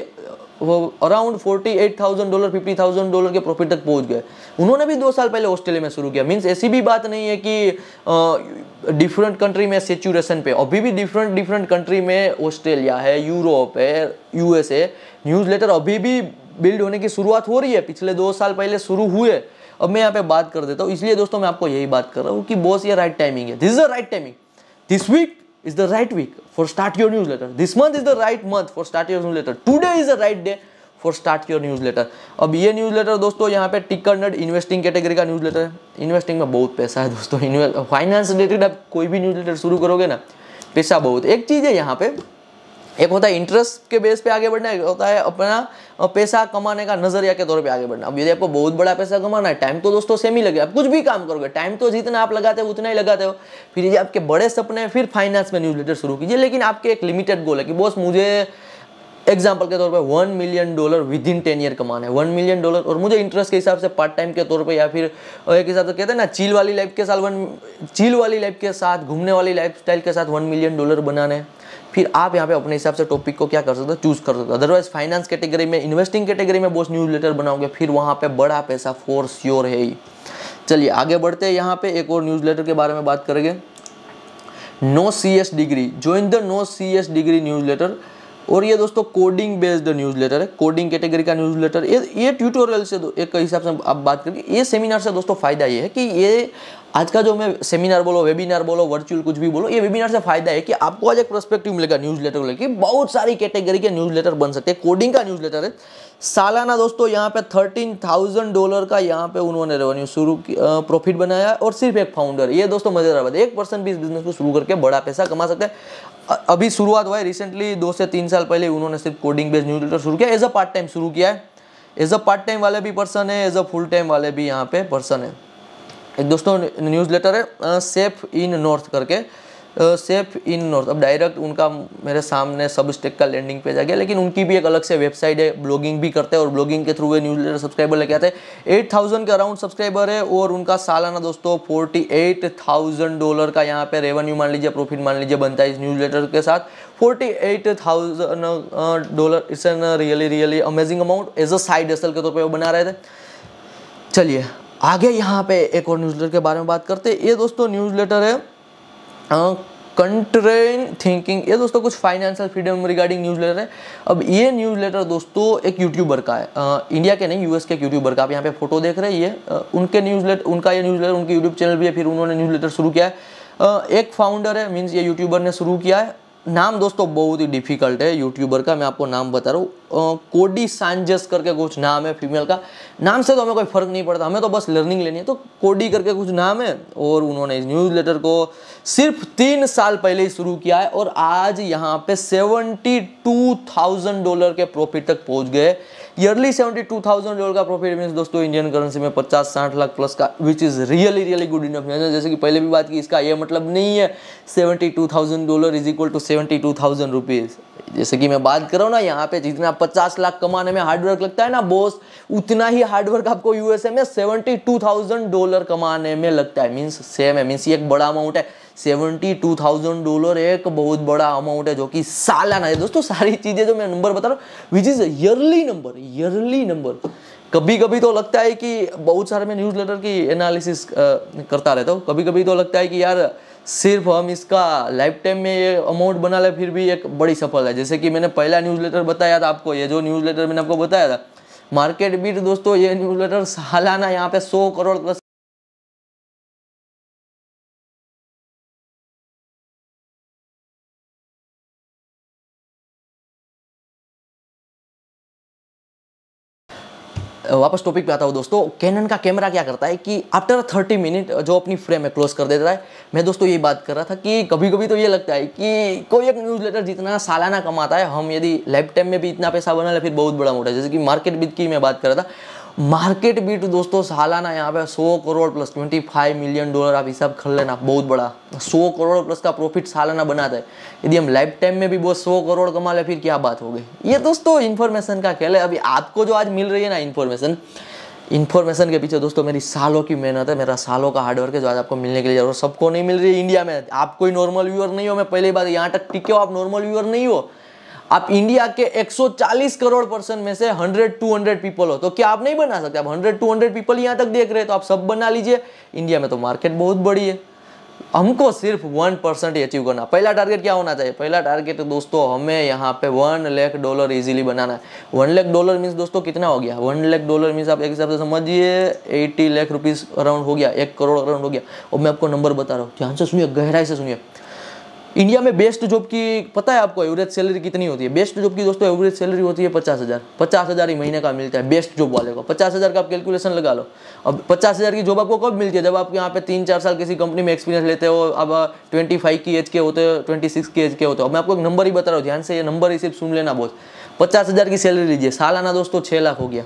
वो around forty eight thousand dollar fifty thousand dollar के प्रॉफिट तक पहुंच गए उन्होंने भी दो साल पहले ऑस्ट्रेलिया में शुरू किया मीन्स ऐसी भी बात नहीं है कि डिफरेंट कंट्री में सेचुरेशन पे अभी भी डिफरेंट डिफरेंट कंट्री में ऑस्ट्रेलिया है यूरोप है यूएसए न्यूज़ लेटर अभी भी बिल्ड होने की शुरुआत हो रही है पिछले दो साल पहले शुरू हुए अब मैं यहाँ पे बात कर देता हूँ इसलिए दोस्तों मैं आपको यही बात कर रहा हूँ कि बॉस ये राइट टाइमिंग है this is the right timing this week is the right week for start your newsletter. This month is the right month for start your newsletter. Today is the right day for start your newsletter अब ये newsletter दोस्तों यहाँ पे ticker nerd investing category का newsletter है investing में बहुत पैसा है दोस्तों फाइनेंस रिलेटेड आप कोई भी न्यूज लेटर शुरू करोगे ना पैसा बहुत एक चीज़ है यहाँ पे एक होता है इंटरेस्ट के बेस पे आगे बढ़ना एक होता है अपना पैसा कमाने का नजरिया के तौर पे आगे बढ़ना अब यदि आपको बहुत बड़ा पैसा कमाना है टाइम तो दोस्तों सेम ही लगे आप कुछ भी काम करोगे टाइम तो जितना आप लगाते हो उतना ही लगाते हो फिर यदि आपके बड़े सपने हैं फिर फाइनेंस में न्यूज लेटर शुरू कीजिए लेकिन आपके एक लिमिटेड गोल है कि बॉस मुझे एग्जाम्पल के तौर पर one million dollar within ten year कमाना है वन मिलियन डॉलर और मुझे इंटरेस्ट के हिसाब से पार्ट टाइम के तौर पर या फिर एक हिसाब से कहते हैं ना चील वाली लाइफ के साथ वन चील वाली लाइफ के साथ घूमने वाली लाइफ के साथ वन मिलियन डॉलर बनाना है फिर आप यहाँ पे अपने हिसाब से टॉपिक को क्या कर सकते हो चूज कर सकते हो अदरवाइज फाइनेंस कैटेगरी में इन्वेस्टिंग कैटेगरी में बहुत न्यूज लेटर बनाओगे फिर वहाँ पे बड़ा पैसा फोर श्योर है ही चलिए आगे बढ़ते हैं यहाँ पे एक और न्यूज लेटर के बारे में बात करेंगे no C S degree join the no C S degree newsletter और ये दोस्तों कोडिंग बेस्ड न्यूज़ लेटर है कोडिंग कैटेगरी का न्यूज़ लेटर ये ये ट्यूटोरियल से एक हिसाब से आप बात करिए ये सेमिनार से दोस्तों फ़ायदा ये है कि ये आज का जो मैं सेमिनार बोलो वेबिनार बोलो वर्चुअल कुछ भी बोलो ये वेबिनार से फायदा है कि आपको आज एक प्रस्पेक्टिव मिलेगा न्यूज़ लेटर को लेकर बहुत सारी कैटेगरी के न्यूज़ लेटर बन सकते हैं कोडिंग का न्यूज़ लेटर है सालाना दोस्तों यहाँ पे थर्टीन थाउजेंड डॉलर का यहाँ पे उन्होंने रेवेन्यू शुरू प्रॉफिट बनाया और सिर्फ एक फाउंडर ये दोस्तों मज़ेदार बात है एक परसेंट भी इस बिजनेस को शुरू करके बड़ा पैसा कमा सकते हैं अभी शुरुआत हुआ है रिसेंटली दो से तीन साल पहले उन्होंने सिर्फ कोडिंग बेस्ड न्यूज लेटर शुरू किया एज अ पार्ट टाइम शुरू किया है एज अ पार्ट टाइम वाले भी पर्सन है एज अ फुल टाइम वाले भी यहाँ पे पर्सन है एक दोस्तों न्यूज़ लेटर है सेफ इन नॉर्थ करके सेफ इन नॉर्थ अब डायरेक्ट उनका मेरे सामने सब स्टेक का लैंडिंग पेज आ गया लेकिन उनकी भी एक अलग से वेबसाइट है ब्लॉगिंग भी करते हैं और ब्लॉगिंग के थ्रू वे न्यूज लेटर सब्सक्राइबर लेके आते हैं एट थाउजेंड के अराउंड सब्सक्राइबर है और उनका सालाना दोस्तों फोर्टी एट थाउजेंड डॉलर का यहाँ पे रेवेन्यू मान लीजिए प्रॉफिट मान लीजिए बनता है इस न्यूज लेटर के साथ forty eight thousand dollar it's an really really amazing amount as a side असल के तौर पर वो बना रहे थे चलिए आगे यहाँ पे एक और न्यूज़ लेटर के बारे में बात करते हैं ये दोस्तों न्यूज़ लेटर है कंट्रेन हाँ, थिंकिंग ये दोस्तों कुछ financial freedom regarding newsletter है अब ये न्यूज लेटर दोस्तों एक यूट्यूबर का है आ, इंडिया के नहीं यूएस के एक यूट्यूबर का आप यहाँ पे फोटो देख रहे हैं ये आ, उनके न्यूज लेटर उनका ये न्यूज लेटर उनके यूट्यूब चैनल भी है फिर उन्होंने न्यूज लेटर शुरू किया है आ, एक फाउंडर है मीन्स ये यूट्यूबर ने शुरू किया है नाम दोस्तों बहुत ही डिफिकल्ट है यूट्यूबर का मैं आपको नाम बता रहा हूँ कोडी सांजस करके कुछ नाम है फीमेल का नाम से तो हमें कोई फर्क नहीं पड़ता हमें तो बस लर्निंग लेनी है तो कोडी करके कुछ नाम है और उन्होंने इस न्यूज़ लेटर को सिर्फ तीन साल पहले ही शुरू किया है और आज यहाँ पे सेवेंटी टू थाउजेंड डॉलर के प्रॉफिट तक पहुँच गए yearly seventy two thousand dollar का प्रॉफिट मीन दोस्तों इंडियन करेंसी में पचास साठ लाख प्लस का which is really really good enough जैसे कि पहले भी बात की इसका ये मतलब नहीं है seventy two thousand dollar is equal to seventy two thousand rupees जैसे कि मैं बात कर रहा हूँ ना यहाँ पे जितना पचास लाख कमाने में हार्डवर्क लगता है ना बॉस उतना ही हार्डवर्क आपको यूएसए में सेवेंटी टू थाउजेंड डॉलर कमाने में लगता है मीन्स सेम है मीन्स ये एक बड़ा अमाउंट है सेवेंटी टू थाउजेंड डॉलर एक बहुत बड़ा अमाउंट है जो कि सालाना है दोस्तों सारी चीज़ें जो मैं नंबर बता रहा हूँ which is yearly number yearly number कभी कभी तो लगता है कि बहुत सारे मैं न्यूज़ लेटर की एनालिसिस करता रहता हूँ कभी कभी तो लगता है कि यार सिर्फ हम इसका लाइफ टाइम में ये अमाउंट बना ले फिर भी एक बड़ी सफल है जैसे कि मैंने पहला न्यूज़ लेटर बताया था आपको ये जो न्यूज़ लेटर मैंने आपको बताया था मार्केट बीट दोस्तों ये न्यूज़ लेटर सालाना यहाँ पे सौ करोड़ प्लस वापस टॉपिक पे आता हूँ दोस्तों कैनन का कैमरा क्या करता है कि आफ्टर थर्टी मिनट जो अपनी फ्रेम है क्लोज कर देता है मैं दोस्तों ये बात कर रहा था कि कभी कभी तो ये लगता है कि कोई एक न्यूज़ लेटर जितना सालाना कमाता है हम यदि लाइफ टाइम में भी इतना पैसा बना ले फिर बहुत बड़ा मोटा जैसे कि मार्केट बिद की मैं बात कर रहा था मार्केट बीट तो दोस्तों सालाना यहाँ पे 100 करोड़ प्लस 25 मिलियन डॉलर आप हिसाब कर लेना बहुत बड़ा 100 करोड़ प्लस का प्रॉफिट सालाना बनाता है यदि हम लाइफ टाइम में भी वो 100 करोड़ कमा ले फिर क्या बात हो गई ये दोस्तों इन्फॉर्मेशन का खेल है अभी आपको जो आज मिल रही है ना इन्फॉर्मेशन इन्फॉर्मेशन के पीछे दोस्तों मेरी सालों की मेहनत है मेरा सालों का हार्डवर्क है जो आज आपको मिलने के लिए जरूर सबको नहीं मिल रही है इंडिया में आप कोई नॉर्मल व्यूअर नहीं हो मैं पहली बार यहाँ तक टिके हो आप नॉर्मल व्यूअर नहीं हो आप इंडिया के 140 करोड़ पर्सन में से 100 200 पीपल हो तो क्या आप नहीं बना सकते आप 100 200 पीपल यहाँ तक देख रहे हैं तो आप सब बना लीजिए इंडिया में तो मार्केट बहुत बड़ी है हमको सिर्फ वन परसेंट अचीव करना पहला टारगेट क्या होना चाहिए पहला टारगेट तो दोस्तों हमें यहाँ पे वन लाख डॉलर इजीली बनाना है वन लाख डॉलर मीन्स दोस्तों कितना हो गया वन लाख डॉलर मीन्स आप एक हिसाब से समझिए एटी लाख रुपीज़ अराउंड हो गया एक करोड़ अराउंड हो गया और मैं आपको नंबर बता रहा हूँ ध्यान से सुनिए गहराई से सुनिए इंडिया में बेस्ट जॉब की पता है आपको एवरेज सैलरी कितनी होती है बेस्ट जॉब की दोस्तों एवरेज सैलरी होती है पचास हज़ार पचास हज़ार ही महीने का मिलता है बेस्ट जॉब वाले को पचास हज़ार का आप कैलकुलेशन लगा लो अब पचास हज़ार की जॉब आपको कब मिलती है जब आप यहाँ पे तीन चार साल किसी कंपनी में एक्सपीरियंस लेते हो अब ट्वेंटी फाइव की एज के होते हो ट्वेंटी सिक्स की एज के होते हो मैं आपको एक नंबर ही बता रहा हूँ ध्यान से ये नंबर ही सिर्फ सुन लेना बहुत पचास हज़ार की सैलरी लीजिए सालाना दोस्तों छः लाख हो गया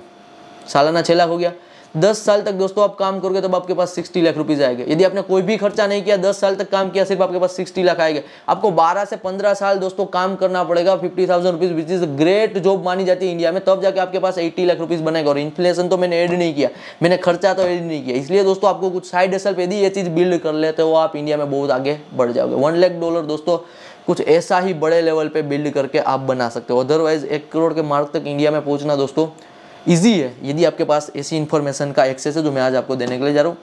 सालाना छः लाख हो गया दस साल तक दोस्तों आप काम करोगे तब आपके पास सिक्सटी लाख रुपीज आएंगे यदि आपने कोई भी खर्चा नहीं किया दस साल तक काम किया सिर्फ आपके पास सिक्सटी लाख आएंगे आपको बारह से पंद्रह साल दोस्तों काम करना पड़ेगा fifty thousand rupees which is great job मानी जाती है इंडिया में तब जाके आपके पास एट्टी लाख रुपीज बनेगा और इन्फ्लेशन तो मैंने एड नहीं किया मैंने खर्चा तो एड नहीं किया इसलिए दोस्तों आपको कुछ साइड हेल्प यदि ये चीज बिल्ड कर लेते हो आप इंडिया में बहुत आगे बढ़ जाओगे वन लाख डॉलर दोस्तों कुछ ऐसा ही बड़े लेवल पे बिल्ड करके आप बना सकते हो अदरवाइज एक करोड़ के मार्क तक इंडिया में पहुंचना दोस्तों ईजी है यदि आपके पास ऐसी इन्फॉर्मेशन का एक्सेस है जो मैं आज आपको देने के लिए जा रहा हूँ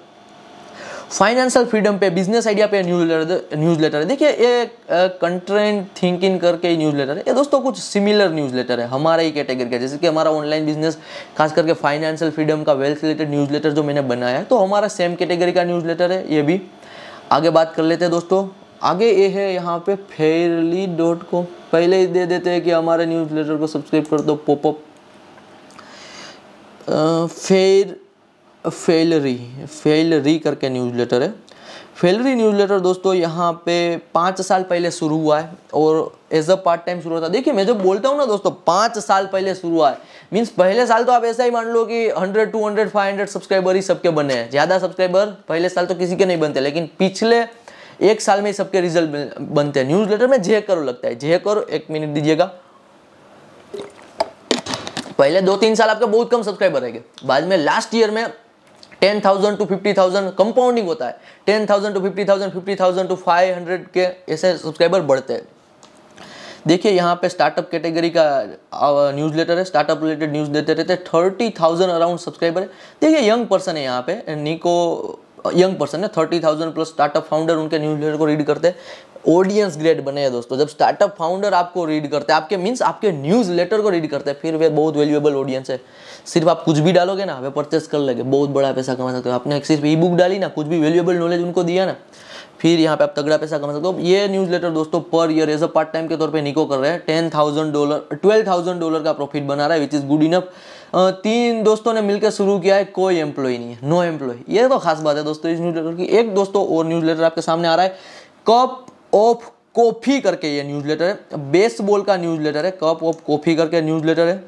फाइनेंशियल फ्रीडम पे बिजनेस आइडिया पे न्यूज लेटर न्यूज़ लेटर है देखिए ये कंटेंट थिंकिंग करके न्यूज़ लेटर है ये दोस्तों कुछ सिमिलर न्यूज़ लेटर है हमारा ही कैटेगरी का जैसे कि हमारा ऑनलाइन बिजनेस खास करके फाइनेंशियल फ्रीडम का वेल्थ रिलेटेड न्यूज़ लेटर जो मैंने बनाया है तो हमारा सेम कैटेगरी का न्यूज़ लेटर है ये भी आगे बात कर लेते हैं दोस्तों आगे ये है यहाँ पे फेयरली डॉट कॉम पहले ही दे देते हैं कि हमारे न्यूज़ लेटर को सब्सक्राइब कर दो पॉपअप फेर फेलरी फेलरी करके न्यूज़लेटर है फेलरी न्यूज़लेटर दोस्तों यहाँ पे पाँच साल पहले शुरू हुआ है और एज अ पार्ट टाइम शुरू होता है देखिए मैं जब बोलता हूँ ना दोस्तों पाँच साल पहले शुरू हुआ है मीन्स पहले साल तो आप ऐसा ही मान लो कि hundred two hundred five hundred subscriber ही सबके बने हैं ज़्यादा सब्सक्राइबर पहले साल तो किसी के नहीं बनते लेकिन पिछले एक साल में सबके रिजल्ट बनते हैं न्यूज़ में जे करो लगता है जे करो एक मिनट दीजिएगा पहले दो तीन साल आपके बहुत कम सब्सक्राइबर रहेंगे बाद में लास्ट ईयर में 10,000 टू 50,000 कंपाउंडिंग होता है 10,000 टू 50,000, 50,000 टू 500 के ऐसे सब्सक्राइबर बढ़ते हैं देखिए यहाँ पे स्टार्टअप कैटेगरी का न्यूज़ लेटर है स्टार्टअप रिलेटेड न्यूज़ देते रहते हैं थर्टी थाउजेंड अराउंड सब्सक्राइबर है देखिए यंग पर्सन है यहाँ पे निको यंग पर्सन है thirty thousand plus startup founder उनके न्यूज लेटर को रीड करते ऑडियंस ग्रेड बने हैं दोस्तों जब स्टार्टअप फाउंडर आपको रीड करते हैं आपके मीन्स आपके न्यूज लेटर को रीड करते हैं फिर वे बहुत वैल्यूएबल ऑडियंस है सिर्फ आप कुछ भी डालोगे ना वे परचेस कर लेंगे बहुत बड़ा पैसा कमा सकते हो आपने सिर्फ ई बुक डाली ना कुछ भी वैल्यूएबल नॉलेज उनको दिया ना फिर यहाँ पे आप तगड़ा पैसा कमा सकते हो ये न्यूज लेटर दोस्तों per year as a part time के तौर पर निको कर रहे हैं ten thousand dollar twelve thousand dollar का प्रॉफिट बना रहा है विच इज़ गुड इनफ तीन दोस्तों ने मिलकर शुरू किया है कोई एम्प्लॉय नहीं है नो एम्प्लॉय ये तो खास बात है दोस्तों इस न्यूज़ लेटर की एक दोस्तों और न्यूज़ लेटर आपके सामने आ रहा है कप ऑफ कॉफ़ी करके ये न्यूज़ लेटर है बेसबॉल का न्यूज़ लेटर है कप ऑफ कॉफ़ी करके न्यूज़ लेटर है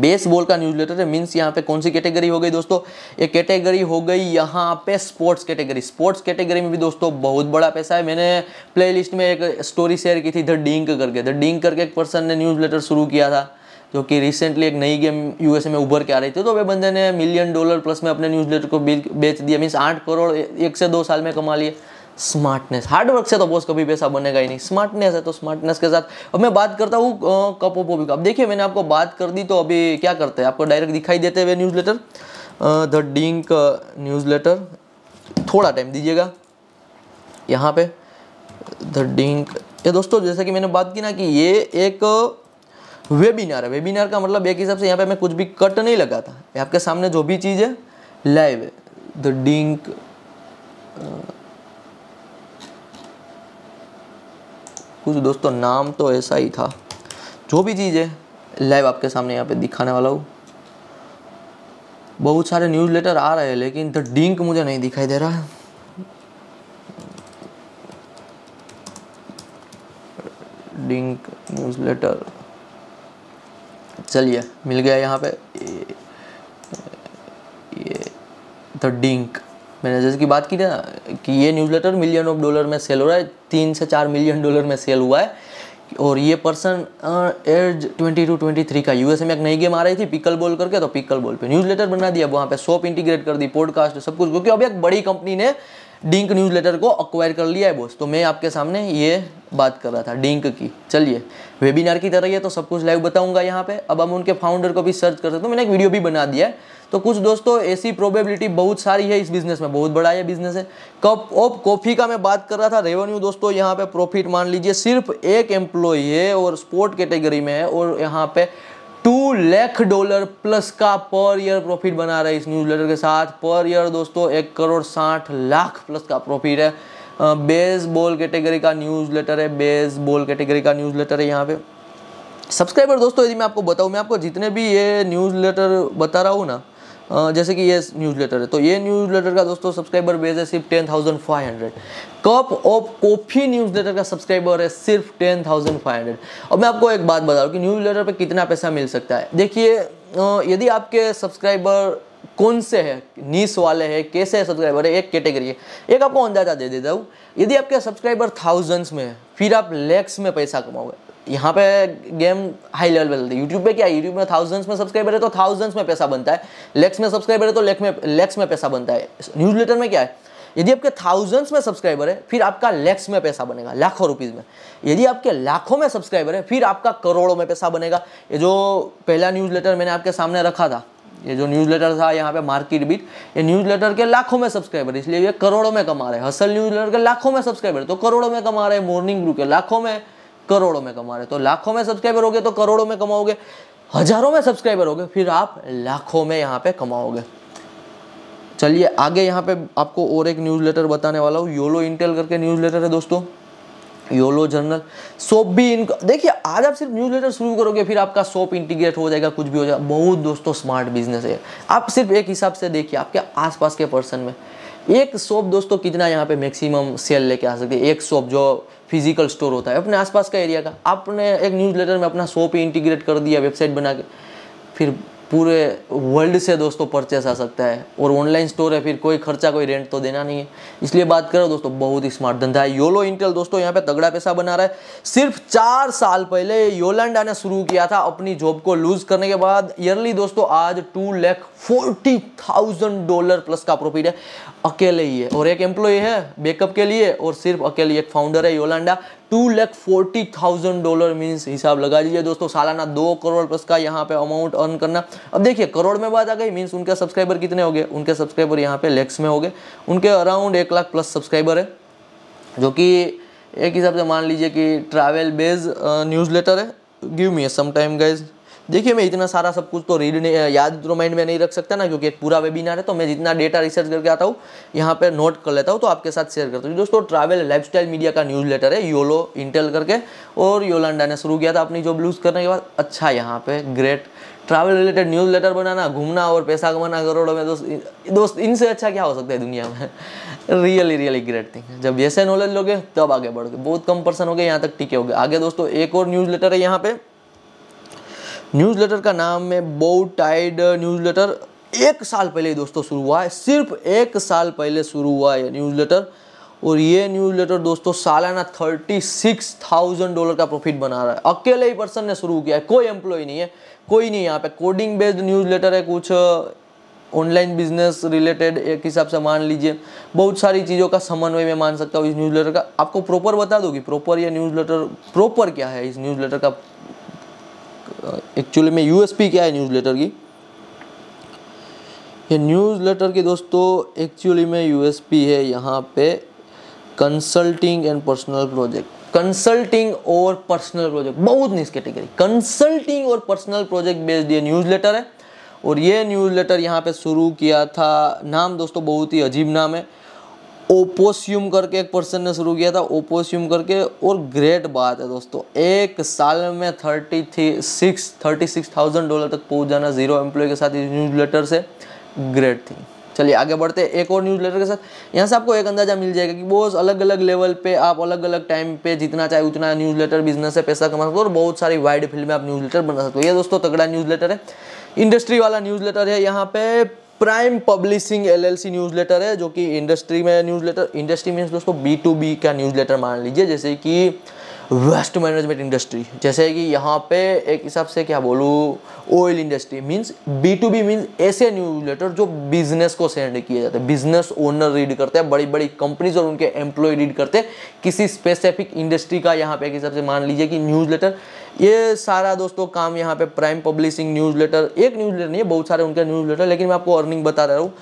बेसबॉल का न्यूज लेटर है मीन्स यहाँ पे कौन सी कैटेगरी हो गई दोस्तों ये कैटेगरी हो गई यहाँ पे स्पोर्ट्स कैटेगरी स्पोर्ट्स कैटेगरी में भी दोस्तों बहुत बड़ा पैसा है मैंने प्लेलिस्ट में एक स्टोरी शेयर की थी द डिंक करके द डिंक करके एक पर्सन ने न्यूज लेटर शुरू किया था जो कि रिसेंटली एक नई गेम यूएसए में उभर के आ रही थी तो वे बंदे ने मिलियन डॉलर प्लस में अपने न्यूज को बेच दिया मीन्स आठ करोड़ एक से दो साल में कमा लिए स्मार्टनेस हार्डवर्क से तो बॉस कभी पैसा बनेगा ही नहीं स्मार्टनेस है तो स्मार्टनेस के साथ अब मैं बात करता हूँ कप ओपो भी अब देखिए मैंने आपको बात कर दी तो अभी क्या करते हैं आपको डायरेक्ट दिखाई देते हुए newsletter the dink newsletter थोड़ा टाइम दीजिएगा यहाँ पे द डिंक ये दोस्तों जैसे कि मैंने बात की ना कि ये एक वेबिनार है वेबिनार का मतलब एक हिसाब से यहाँ पे मैं कुछ भी कट नहीं लगाता था आपके सामने जो भी चीज़ है लाइव है द डिंक कुछ दोस्तों नाम तो ऐसा ही था जो भी चीज़ है लाइव आपके सामने यहाँ पे दिखाने वाला हूँ बहुत सारे न्यूज़ लेटर आ रहे हैं लेकिन द डिंक मुझे नहीं दिखाई दे रहा है डिंक न्यूज़ लेटर चलिए मिल गया यहाँ पे ये द डिंक मैंने जैसे की बात की ना कि ये न्यूज़लेटर मिलियन ऑफ डॉलर में सेल हो रहा है तीन से चार मिलियन डॉलर में सेल हुआ है और ये person age twenty two twenty three का यूएसए में एक नई गेम आ रही थी पिकल बॉल करके तो पिकल बॉल पे न्यूज़ लेटर बना दिया वहाँ पे शॉप इंटीग्रेट कर दी पॉडकास्ट सब कुछ क्योंकि अब एक बड़ी कंपनी ने डिंक लेटर को अक्वायर कर लिया है बोस तो मैं आपके सामने ये बात कर रहा था डिंक की चलिए वेबिनार की तरह ही है तो सब कुछ लाइव बताऊंगा यहाँ पे अब हम उनके फाउंडर को भी सर्च कर सकते हो तो मैंने एक वीडियो भी बना दिया है तो कुछ दोस्तों ऐसी प्रोबेबिलिटी बहुत सारी है इस बिज़नेस में बहुत बड़ा है बिज़नेस है कप ऑफ कॉफ़ी का मैं बात कर रहा था रेवेन्यू दोस्तों यहाँ पे प्रॉफिट मान लीजिए सिर्फ एक एम्प्लॉय है और स्पोर्ट कैटेगरी में है और यहाँ पे टू लैख डॉलर प्लस का पर ईयर प्रॉफिट बना रहा है इस न्यूज लेटर के साथ पर ईयर दोस्तों एक करोड़ साठ लाख प्लस का प्रॉफिट है बॉल कैटेगरी का न्यूज लेटर है बॉल कैटेगरी का न्यूज लेटर है यहाँ पे सब्सक्राइबर दोस्तों यदि मैं आपको बताऊँ मैं आपको जितने भी ये न्यूज़ लेटर बता रहा हूँ ना जैसे कि ये न्यूज़ लेटर है तो ये न्यूज़ लेटर का दोस्तों सब्सक्राइबर बेस है सिर्फ ten thousand five hundred cup of coffee newsletter का सब्सक्राइबर है सिर्फ टेन थाउजेंड फाइव हंड्रेड अब मैं आपको एक बात बता रहा हूँ कि न्यूज़ लेटर पर कितना पैसा मिल सकता है देखिए यदि आपके सब्सक्राइबर कौन से है नीस वाले हैं कैसे है सब्सक्राइबर है एक कैटेगरी है एक आपको अंदाजा दे देता हूँ यदि आपके सब्सक्राइबर थाउजेंड्स में है फिर आप लैक्स में पैसा कमाओगे यहाँ पे गेम हाई लेवल पे चलती है यूट्यूब पे क्या है यूट्यूब में थाउजेंड्स में सब्सक्राइबर है तो थाउजेंड्स में पैसा बनता है लेक्स में सब्सक्राइबर है तो लेख में लेक्स में पैसा बनता है न्यूज़ लेटर में क्या है यदि आपके थाउजेंड्स में सब्सक्राइबर है फिर आपका लेक्स में पैसा बनेगा लाखों रुपीज़ में यदि आपके लाखों में सब्सक्राइबर है फिर आपका करोड़ों में पैसा बनेगा ये जो पहला न्यूज़ लेटर मैंने आपके सामने रखा था ये जो न्यूज़ लेटर था यहाँ पे मार्केट बीट ये न्यूज़ लेटर के लाखों में सब्सक्राइबर इसलिए ये करोड़ों में कमा रहे हैं हसल न्यूज़ लेटर के लाखों में सब्सक्राइबर तो करोड़ों में कमा रहे हैं मॉर्निंग ग्रू के लाखों में करोड़ों में कमा रहे तो लाखों में सब्सक्राइबर हो गए तो करोड़ों में कमाओगे हजारों में सब्सक्राइबर हो गए फिर आप लाखों में यहाँ पे कमाओगे चलिए आगे यहाँ पे आपको और एक न्यूज़ लेटर बताने वाला हूँ योलो इंटेल करके न्यूज़ लेटर है दोस्तों योलो जर्नल सोप भी इन देखिए आज आप सिर्फ न्यूज लेटर शुरू करोगे फिर आपका सोप इंटीग्रेट हो जाएगा कुछ भी हो जाएगा बहुत दोस्तों स्मार्ट बिजनेस है आप सिर्फ एक हिसाब से देखिए आपके आसपास के पर्सन में एक सोप दोस्तों कितना यहाँ पे मैक्सिमम सेल लेके आ सकती है एक सोप जो फिजिकल स्टोर होता है अपने आसपास का एरिया का आपने एक न्यूज़लेटर में अपना शॉप ही इंटीग्रेट कर दिया वेबसाइट बना के फिर पूरे वर्ल्ड से दोस्तों परचेस आ सकता है और ऑनलाइन स्टोर है फिर कोई खर्चा कोई रेंट तो देना नहीं है इसलिए बात करो दोस्तों बहुत ही स्मार्ट धंधा है योलो इंटेल दोस्तों यहाँ पे तगड़ा पैसा बना रहा है सिर्फ चार साल पहले योलैंडा ने शुरू किया था अपनी जॉब को लूज करने के बाद ईयरली दोस्तों आज two lakh forty thousand dollar plus का प्रॉफिट है अकेले ही है और एक एम्प्लॉय है बैकअप के लिए और सिर्फ अकेले एक फाउंडर है Yolanda two lakh forty thousand dollar means हिसाब लगा लीजिए दोस्तों सालाना दो करोड़ प्लस का यहाँ पे अमाउंट अर्न करना अब देखिए करोड़ में बात आ गई मीन्स उनके सब्सक्राइबर कितने हो गए उनके सब्सक्राइबर यहाँ पे लेक्स में हो गए उनके अराउंड एक लाख प्लस सब्सक्राइबर है जो कि एक हिसाब से मान लीजिए कि ट्रैवल बेस्ड न्यूज़ लेटर है give me some time guys देखिए मैं इतना सारा सब कुछ तो रीड याद तो माइंड में नहीं रख सकता ना क्योंकि एक पूरा वेबिनार है तो मैं जितना डेटा रिसर्च करके आता हूँ यहाँ पर नोट कर लेता हूँ तो आपके साथ शेयर करता हूँ दोस्तों ट्रैवल लाइफस्टाइल मीडिया का न्यूज़ लेटर है योलो इंटेल करके और योलांडा ने शुरू किया था अपनी जॉब लूज़ करने के बाद अच्छा यहाँ पे great travel related newsletter बनाना घूमना और पैसा कमाना करोड़ों में दोस्त दोस्त इनसे अच्छा क्या हो सकता है दुनिया में रियली रियली ग्रेट थिंग जब ऐसे नॉलेज लोगे तब आगे बढ़ोगे बहुत कम पर्सन हो गए यहाँ तक टिके हो गए आगे दोस्तों एक और न्यूज़ लेटर है यहाँ पे न्यूज़लेटर का नाम है बो टाइड न्यूज़लेटर एक साल पहले दोस्तों शुरू हुआ है सिर्फ एक साल पहले शुरू हुआ है न्यूज़लेटर और ये न्यूज़लेटर दोस्तों सालाना थर्टी सिक्स थाउजेंड डॉलर का प्रॉफिट बना रहा है अकेले ही पर्सन ने शुरू किया है कोई एम्प्लॉय नहीं है कोई नहीं यहाँ पे कोडिंग बेस्ड न्यूज़लेटर है कुछ ऑनलाइन बिजनेस रिलेटेड एक हिसाब से मान लीजिए बहुत सारी चीज़ों का समन्वय मैं मान सकता हूँ इस न्यूज़लेटर का आपको प्रॉपर बता दो कि प्रॉपर ये न्यूज़लेटर प्रॉपर क्या है इस न्यूज़लेटर का एक्चुअली में यूएसपी क्या है न्यूज़ लेटर की ये न्यूज़ लेटर की दोस्तों एक्चुअली में यूएसपी है यहाँ पे consulting and personal project consulting और पर्सनल प्रोजेक्ट बहुत नीस कैटेगरी कंसल्टिंग और पर्सनल प्रोजेक्ट बेस्ड ये न्यूज़ लेटर है और ये न्यूज़ लेटर यहाँ पे शुरू किया था नाम दोस्तों बहुत ही अजीब नाम है ओपोस्यूम करके एक पर्सन ने शुरू किया था ओपोस्यूम करके और ग्रेट बात है दोस्तों एक साल में thirty three six thirty six thousand dollar तक पहुंच जाना जीरो एम्प्लॉय के साथ इस न्यूज लेटर से ग्रेट थी चलिए आगे बढ़ते हैं एक और न्यूज़ लेटर के साथ यहाँ से आपको एक अंदाजा मिल जाएगा कि बहुत अलग अलग लेवल पे आप अलग अलग टाइम पे जितना चाहे उतना न्यूज़ लेटर बिजनेस से पैसा कमा सकते हो और बहुत सारी वाइड फील्ड में आप न्यूज़ लेटर बना सकते हो ये दोस्तों तगड़ा न्यूज़ लेटर है इंडस्ट्री वाला न्यूज़ लेटर है यहाँ पे प्राइम पब्लिशिंग एलएलसी न्यूज़लेटर है जो कि इंडस्ट्री में न्यूज़लेटर इंडस्ट्री मीन्स दोस्तों बी टू बी का न्यूज़लेटर मान लीजिए जैसे कि वेस्ट मैनेजमेंट इंडस्ट्री जैसे कि यहाँ पे एक हिसाब से क्या बोलूँ oil industry means B to B means ऐसे न्यूज लेटर जो बिजनेस को सेंड किए जाते हैं बिजनेस ओनर रीड करते हैं बड़ी बड़ी कंपनीज और उनके एम्प्लॉय रीड करते हैं किसी स्पेसिफिक इंडस्ट्री का यहाँ पे एक हिसाब से मान लीजिए कि न्यूज़ लेटर ये सारा दोस्तों काम यहाँ पे प्राइम पब्लिशिंग न्यूज़लेटर एक न्यूज़लेटर नहीं है बहुत सारे उनके न्यूज़लेटर लेकिन मैं आपको अर्निंग बता रहा हूँ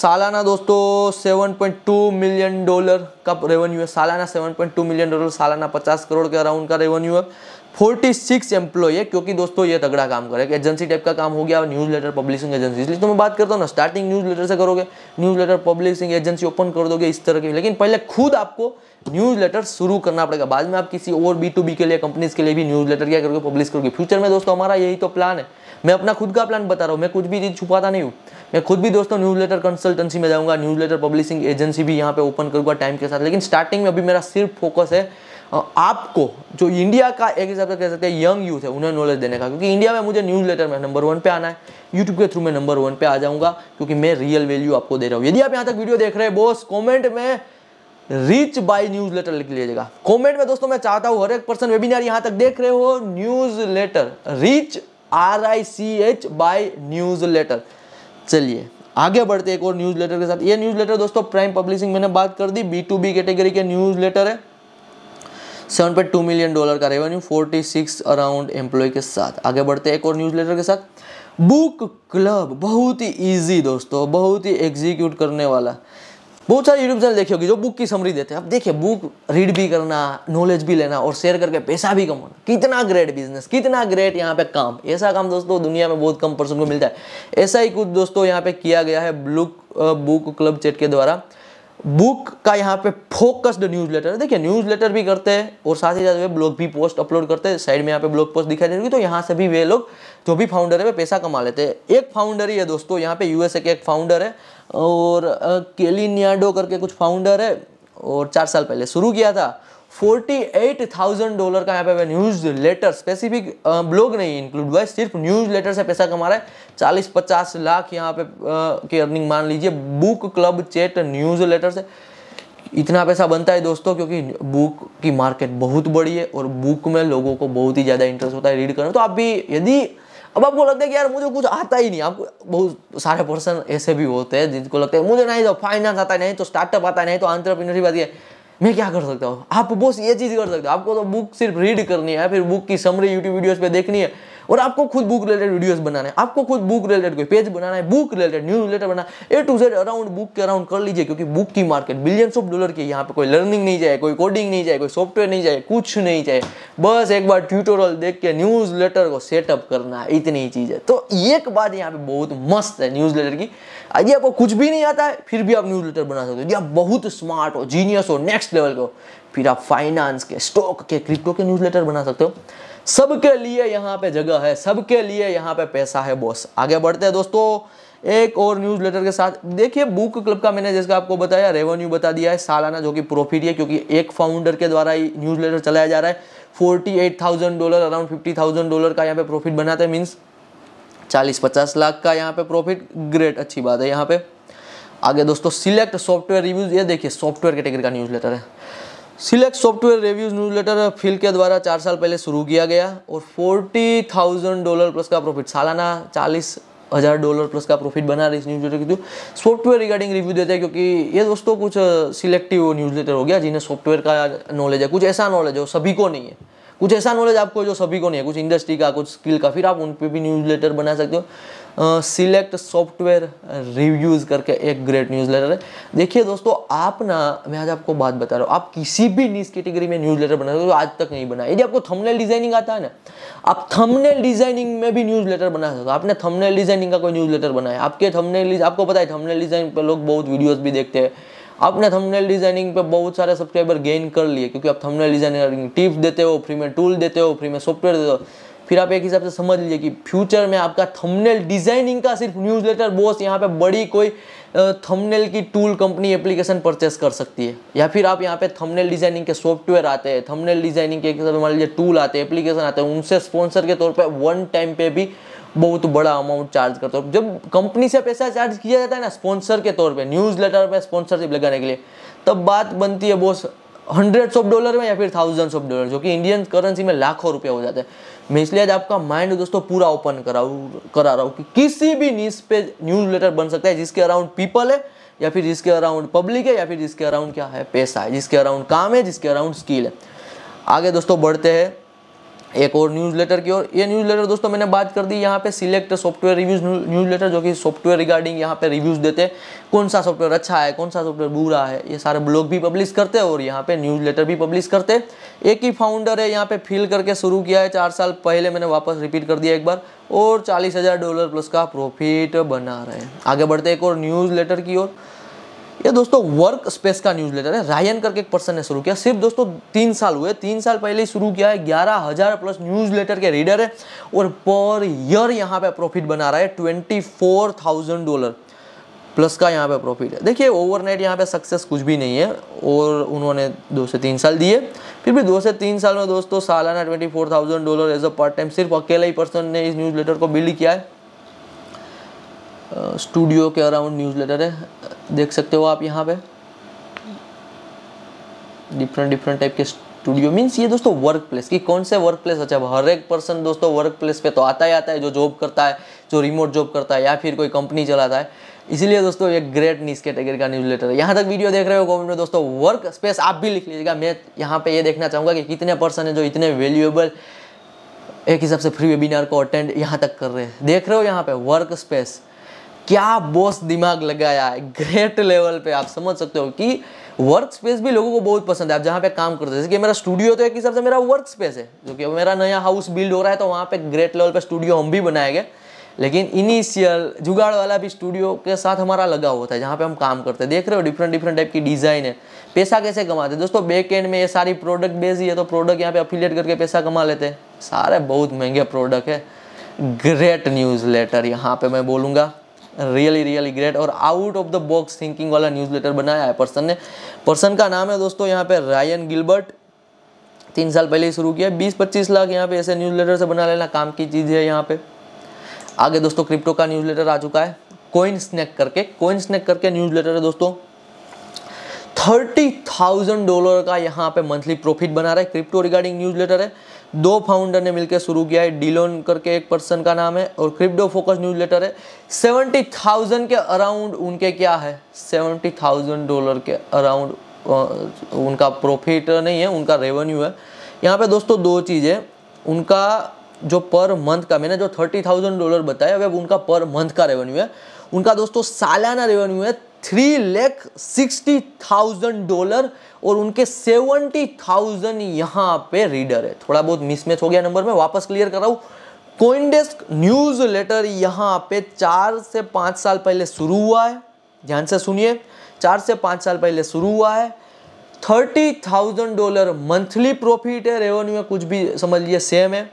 सालाना दोस्तों 7.2 मिलियन डॉलर का रेवेन्यू है सालाना 7.2 मिलियन डॉलर सालाना 50 करोड़ के अराउंड का रेवेन्यू है फोर्टी सिक्स एम्प्लॉय है क्योंकि दोस्तों ये तगड़ा काम करे एजेंसी टाइप का काम हो गया न्यूज़ लेटर पब्लिशिंग एजेंसी इसलिए तो मैं बात करता हूँ ना स्टार्टिंग न्यूज़ लेटर से करोगे newsletter publishing agency open कर दोगे इस तरह की लेकिन पहले खुद आपको न्यूज़ लेटर शुरू करना पड़ेगा बाद में आप किसी और बी टू बी के लिए कंपनीज के लिए भी न्यूज़ लेटर क्या करोगे पब्लिश करोगे फ्यूचर में दोस्तों हमारा यही तो प्लान है मैं अपना खुद का प्लान बता रहा हूँ मैं कुछ भी चीज़ छुपाता नहीं हूँ मैं खुद भी दोस्तों न्यूज़ लेटर कंसल्टेंसी में जाऊँगा न्यूज़ लेटर पब्लिशिंग एजेंसी भी यहाँ पे ओपन करूंगा टाइम के साथ लेकिन स्टार्टिंग में अभी मेरा सिर्फ फोकस है आपको जो इंडिया का एक हिसाब से कह सकते हैं यंग यूथ है उन्हें नॉलेज देने का क्योंकि इंडिया में मुझे न्यूज़ लेटर में नंबर वन पे आना है यूट्यूब के थ्रू मैं नंबर वन पे आ जाऊंगा क्योंकि मैं रियल वैल्यू आपको दे रहा हूँ यदि आप यहाँ तक वीडियो देख रहे हैं बॉस कॉमेंट में रीच बाई न्यूज लेटर लिख लीजिएगा कॉमेंट में दोस्तों मैं चाहता हूँ हर एक पर्सन वेबिनार यहाँ तक देख रहे हो newsletter reach R I C H by newsletter चलिए आगे बढ़ते एक और न्यूज लेटर के साथ ये न्यूज लेटर दोस्तों प्राइम पब्लिशिंग मैंने बात कर दी बी टू बी कैटेगरी के न्यूज लेटर है seven point two million dollar का revenue forty six around employ के साथ आगे बढ़ते हैं एक और न्यूज़ लेटर के साथ बुक क्लब बहुत ही ईजी दोस्तों बहुत ही एग्जीक्यूट करने वाला बहुत सारे यूट्यूब चैनल देखी जो बुक की समरी देते हैं अब देखिए बुक रीड भी करना नॉलेज भी लेना और शेयर करके पैसा भी कमाना कितना ग्रेट बिजनेस कितना ग्रेट यहाँ पे काम ऐसा काम दोस्तों दुनिया में बहुत कम पर्सन को मिलता है ऐसा ही कुछ दोस्तों यहाँ पे किया गया है ब्लू बुक क्लब चेट के द्वारा बुक का यहाँ पे फोकस्ड न्यूज लेटर देखिए न्यूज लेटर भी करते हैं और साथ ही साथ वे ब्लॉग भी पोस्ट अपलोड करते हैं साइड में यहाँ पे ब्लॉग पोस्ट दिखाई देगी तो यहाँ से भी वे लोग जो भी फाउंडर है वे पैसा कमा लेते हैं एक फाउंडर ही है दोस्तों यहाँ पे यूएसए के एक फाउंडर है और केलिनियाडो करके कुछ फाउंडर है और चार साल पहले शुरू किया था 48,000 डॉलर का यहाँ पे न्यूज लेटर स्पेसिफिक ब्लॉग नहीं इंक्लूड हुआ सिर्फ न्यूज लेटर से पैसा कमा रहा है 40-50 लाख यहाँ पे की अर्निंग मान लीजिए book club chat newsletter से इतना पैसा बनता है दोस्तों क्योंकि बुक की मार्केट बहुत बड़ी है और बुक में लोगों को बहुत ही ज़्यादा इंटरेस्ट होता है रीड करना तो आप भी यदि अब आपको लगता है कि यार मुझे कुछ आता ही नहीं आपको बहुत सारे पर्सन ऐसे भी होते हैं जिनको लगता है मुझे नहीं तो फाइनेंस आता नहीं तो स्टार्टअप आता नहीं तो आंट्रप्रनरशिप आती है मैं क्या कर सकता हूँ आप बोस ये चीज़ कर सकते हो आपको तो बुक सिर्फ रीड करनी है फिर बुक की समरी यूट्यूब वीडियोज़ पर देखनी है और आपको खुद बुक रिलेटेड वीडियोस बनाना है आपको खुद बुक रिलेटेड कोई पेज बनाना है बुक रिलेटेड न्यूज रिलेटेड बनाना A to Z around book के अराउंड कर लीजिए क्योंकि बुक की मार्केट बिलियंस ऑफ डॉलर की यहाँ पे कोई लर्निंग नहीं जाए कोई कोडिंग नहीं जाए कोई सॉफ्टवेयर नहीं जाए कुछ नहीं चाहिए बस एक बार ट्यूटोरियल देख के न्यूज लेटर को सेटअप करना है इतनी चीज़ है तो एक बात यहाँ पे बहुत मस्त है न्यूज लेटर की यदि आपको कुछ भी नहीं आता है फिर भी आप न्यूज लेटर बना सकते हो यदि आप बहुत स्मार्ट हो जीनियस हो नेक्स्ट लेवल के हो फिर आप फाइनेंस के स्टॉक के क्रिप्टो के न्यूज लेटर बना सकते हो सबके लिए यहाँ पे जगह है सबके लिए यहाँ पे पैसा है बॉस आगे बढ़ते हैं दोस्तों एक और न्यूज लेटर के साथ देखिए बुक क्लब का मैंने जैसे आपको बताया रेवेन्यू बता दिया है सालाना जो कि प्रॉफिट है क्योंकि एक फाउंडर के द्वारा ही न्यूज लेटर चलाया जा रहा है forty eight thousand dollar around fifty thousand dollar का यहाँ पे प्रॉफिट बनाते हैं मीन्स चालीस पचास लाख का यहाँ पे प्रॉफिट ग्रेट अच्छी बात है यहाँ पे आगे दोस्तों सिलेक्ट सॉफ्टवेयर रिव्यूज ये देखिए सॉफ्टवेयर कैटेगरी का न्यूज लेटर है select software reviews newsletter Phil के द्वारा चार साल पहले शुरू किया गया और फोर्टी थाउजेंड डॉलर प्लस का प्रॉफिट सालाना चालीस हज़ार डॉलर प्लस का प्रॉफिट बना रही इस newsletter through software regarding review देते हैं क्योंकि ये दोस्तों कुछ सिलेक्टिव न्यूज़ लेटर हो गया जिन्हें सॉफ्टवेयर का नॉलेज है कुछ ऐसा नॉलेज हो सभी को नहीं है कुछ ऐसा नॉलेज आपको जो सभी को नहीं है कुछ इंडस्ट्री का कुछ स्किल का फिर आप उन पर भी न्यूज़ लेटर बना सकते हो सिलेक्ट सॉफ्टवेयर रिव्यूज़ करके एक ग्रेट न्यूज़ लेटर है देखिए दोस्तों आप ना मैं आज आपको बात बता रहा हूँ आप किसी भी न्यूज़ कैटेगरी में न्यूज़ लेटर बना सकते हो आज तक नहीं बना यदि आपको थमनेल डिज़ाइनिंग आता है ना आप थमनेल डिज़ाइनिंग में भी न्यूज़ लेटर बना सकते हो आपने थमनेल डिज़ाइनिंग का कोई न्यूज़ लेटर बनाया आपके थमनेल आपको पता है थमनेल डिज़ाइन पर लोग बहुत वीडियोज़ भी देखते हैं आपने थंबनेल डिजाइनिंग पे बहुत सारे सब्सक्राइबर गेन कर लिए क्योंकि आप थंबनेल डिजाइनिंग टिप्स देते हो फ्री में टूल देते हो फ्री में सॉफ्टवेयर देते हो फिर आप एक हिसाब से समझ लीजिए कि फ्यूचर में आपका थंबनेल डिजाइनिंग का सिर्फ न्यूज़लेटर बॉस यहाँ पे बड़ी कोई थंबनेल की टूल कंपनी एप्लीकेशन परचेस कर सकती है या फिर आप यहाँ पे थंबनेल डिजाइनिंग के सॉफ्टवेयर आते हैं थंबनेल डिजाइनिंग के हिसाब से मान लीजिए टूल आते हैं एप्लीकेशन आते हैं उनसे स्पॉन्सर के तौर पर वन टाइम पे भी बहुत बड़ा अमाउंट चार्ज करते हो जब कंपनी से पैसा चार्ज किया जाता है ना स्पॉन्सर के तौर पर न्यूज़ लेटर पर स्पॉन्सरशिप लगाने के लिए तब बात बनती है बॉस हंड्रेड्स ऑफ डॉलर में या फिर थाउजेंड्स ऑफ डॉलर जो कि इंडियन करेंसी में लाखों रुपये हो जाते हैं मैं इसलिए आज आपका माइंड दोस्तों पूरा ओपन कराऊ करा रहा हूँ कि किसी भी न्यूज़ पे न्यूज़ लेटर बन सकता है जिसके अराउंड पीपल है या फिर जिसके अराउंड पब्लिक है या फिर जिसके अराउंड क्या है पैसा है जिसके अराउंड काम है जिसके अराउंड स्किल है आगे दोस्तों बढ़ते हैं एक और न्यूज़ लेटर की और ये न्यूज़ लेटर दोस्तों मैंने बात कर दी यहाँ पे select software reviews newsletter जो कि सॉफ्टवेयर रिगार्डिंग यहाँ पे रिव्यूज़ देते हैं कौन सा सॉफ्टवेयर अच्छा है कौन सा सॉफ्टवेयर बुरा है ये सारे ब्लॉग भी पब्लिश करते हैं और यहाँ पे न्यूज़ लेटर भी पब्लिश करते एक ही फाउंडर है यहाँ पे फिल करके शुरू किया है चार साल पहले मैंने वापस रिपीट कर दिया एक बार और चालीस डॉलर प्लस का प्रॉफिट बना रहे हैं आगे बढ़ते एक और न्यूज़ लेटर की ओर ये दोस्तों वर्क स्पेस का न्यूज लेटर है रायन करके एक पर्सन ने शुरू किया सिर्फ दोस्तों तीन साल हुए तीन साल पहले ही शुरू किया है ग्यारह हजार प्लस न्यूज लेटर के रीडर है और पर ईयर यहाँ पे प्रॉफिट बना रहा है twenty four thousand dollar plus का यहाँ पे प्रॉफिट है देखिए ओवरनाइट यहाँ पे सक्सेस कुछ भी नहीं है और उन्होंने दो से तीन साल दिए फिर भी दो से तीन साल में दोस्तों सालाना twenty four thousand dollar as a part time सिर्फ अकेले ही पर्सन ने इस न्यूज़ लेटर को बिल्ड किया है स्टूडियो के अराउंड न्यूज़लेटर है देख सकते हो आप यहाँ पे डिफरेंट डिफरेंट टाइप के स्टूडियो मीन्स ये दोस्तों वर्क प्लेस की कौन से वर्क प्लेस अच्छा हर एक पर्सन दोस्तों वर्क प्लेस पे तो आता ही आता है जो जॉब करता है जो रिमोट जॉब करता है या फिर कोई कंपनी चलाता है इसीलिए दोस्तों ये ग्रेट न्यूज कैटेगरी का न्यूज लेटर है यहाँ तक वीडियो देख रहे हो कमेंट में दोस्तों वर्क स्पेस आप भी लिख लीजिएगा मैं यहाँ पे ये देखना चाहूँगा कि कितने पर्सन है जो इतने वैल्यूएबल एक हिसाब से फ्री वेबिनार को अटेंड यहाँ तक कर रहे हैं देख रहे हो यहाँ पे वर्क स्पेस क्या बॉस दिमाग लगाया है ग्रेट लेवल पे आप समझ सकते हो कि वर्क स्पेस भी लोगों को बहुत पसंद है आप जहाँ पे काम करते हैं जैसे कि मेरा स्टूडियो तो एक हिसाब से मेरा वर्क स्पेस है जो कि मेरा नया हाउस बिल्ड हो रहा है तो वहाँ पे ग्रेट लेवल पे स्टूडियो हम भी बनाए गए लेकिन इनिशियल जुगाड़ वाला भी स्टूडियो के साथ हमारा लगा हुआ था जहाँ पे हम काम करते हैं देख रहे हो डिफरेंट डिफरेंट टाइप की डिज़ाइन है पैसा कैसे कमाते हैं दोस्तों बैक एंड में ये सारी प्रोडक्ट बेस ही है तो प्रोडक्ट यहाँ पे अफिलियट करके पैसा कमा लेते हैं सारे बहुत महंगे प्रोडक्ट है ग्रेट न्यूज़ लेटर यहाँ पे मैं बोलूँगा रियली रियली ग्रेट और out of the box thinking वाला न्यूज़लेटर बनाया है पर्सन ने पर्सन का नाम है दोस्तों यहाँ पे रायन गिलबर्ट तीन साल पहले ही शुरू किया बीस पच्चीस लाख यहाँ पे ऐसे न्यूज़लेटर से बना लेना काम की चीज़ है यहाँ पे आगे दोस्तों क्रिप्टो का न्यूज़लेटर आ चुका है कोइन स्नैक करके कोइन स्नैक करके न्यूज़लेटर है दोस्तों थर्टी थाउजेंड डॉलर का यहाँ पे मंथली प्रॉफिट बना रहा है क्रिप्टो रिगार्डिंग न्यूज़ लेटर है दो फाउंडर ने मिलकर शुरू किया है डीलोन करके एक पर्सन का नाम है और क्रिप्टो फोकस न्यूज लेटर है सेवेंटी थाउजेंड के अराउंड उनके क्या है सेवेंटी थाउजेंड डॉलर के अराउंड उनका प्रॉफिट नहीं है उनका रेवेन्यू है यहाँ पे दोस्तों दो चीज़ें उनका जो पर मंथ का मैंने जो थर्टी थाउजेंड डॉलर बताया वह उनका पर मंथ का रेवेन्यू है उनका दोस्तों सालाना रेवेन्यू है थ्री लेख सिक्सटी थाउजेंड डॉलर और उनके सेवेंटी थाउजेंड यहाँ पे रीडर है थोड़ा बहुत मिसमैच हो गया नंबर में वापस क्लियर कर रहा हूँ कोइंडेस्क न्यूज लेटर यहाँ पे चार से पाँच साल पहले शुरू हुआ है ध्यान से सुनिए चार से पाँच साल पहले शुरू हुआ है thirty thousand dollar monthly profit है रेवेन्यू कुछ भी समझ लीजिए सेम है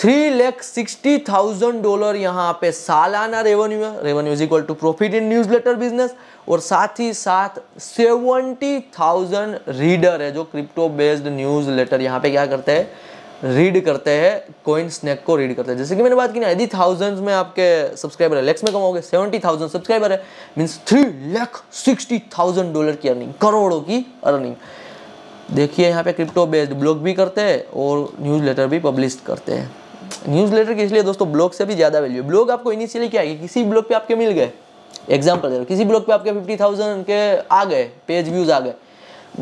three lakh sixty thousand dollar यहाँ पे सालाना रेवेन्यू है revenue is equal to profit in newsletter business और साथ ही साथ सेवेंटी थाउजेंड रीडर है जो क्रिप्टो बेस्ड न्यूज लेटर यहाँ पे क्या करते हैं रीड करते हैं कोइन स्नैक को रीड करते हैं जैसे कि मैंने बात की ना यदि थाउजेंड्स में आपके सब्सक्राइबर है लेक्स में कमाओगे सेवेंटी थाउजेंड सब्सक्राइबर है means three lakh sixty thousand dollar की अर्निंग करोड़ों की अर्निंग देखिए यहाँ पे क्रिप्टो बेस्ड ब्लॉग भी करते हैं और न्यूज़ लेटर भी पब्लिश करते हैं न्यूज लेटर के इसलिए दोस्तों ब्लॉग से भी ज़्यादा वैल्यू ब्लॉग आपको इनिशियली क्या है किसी ब्लॉग पे आपके मिल गए एग्जाम्पल दे किसी ब्लॉग पे आपके फिफ्टी थाउजेंड के आ गए पेज व्यूज़ आ गए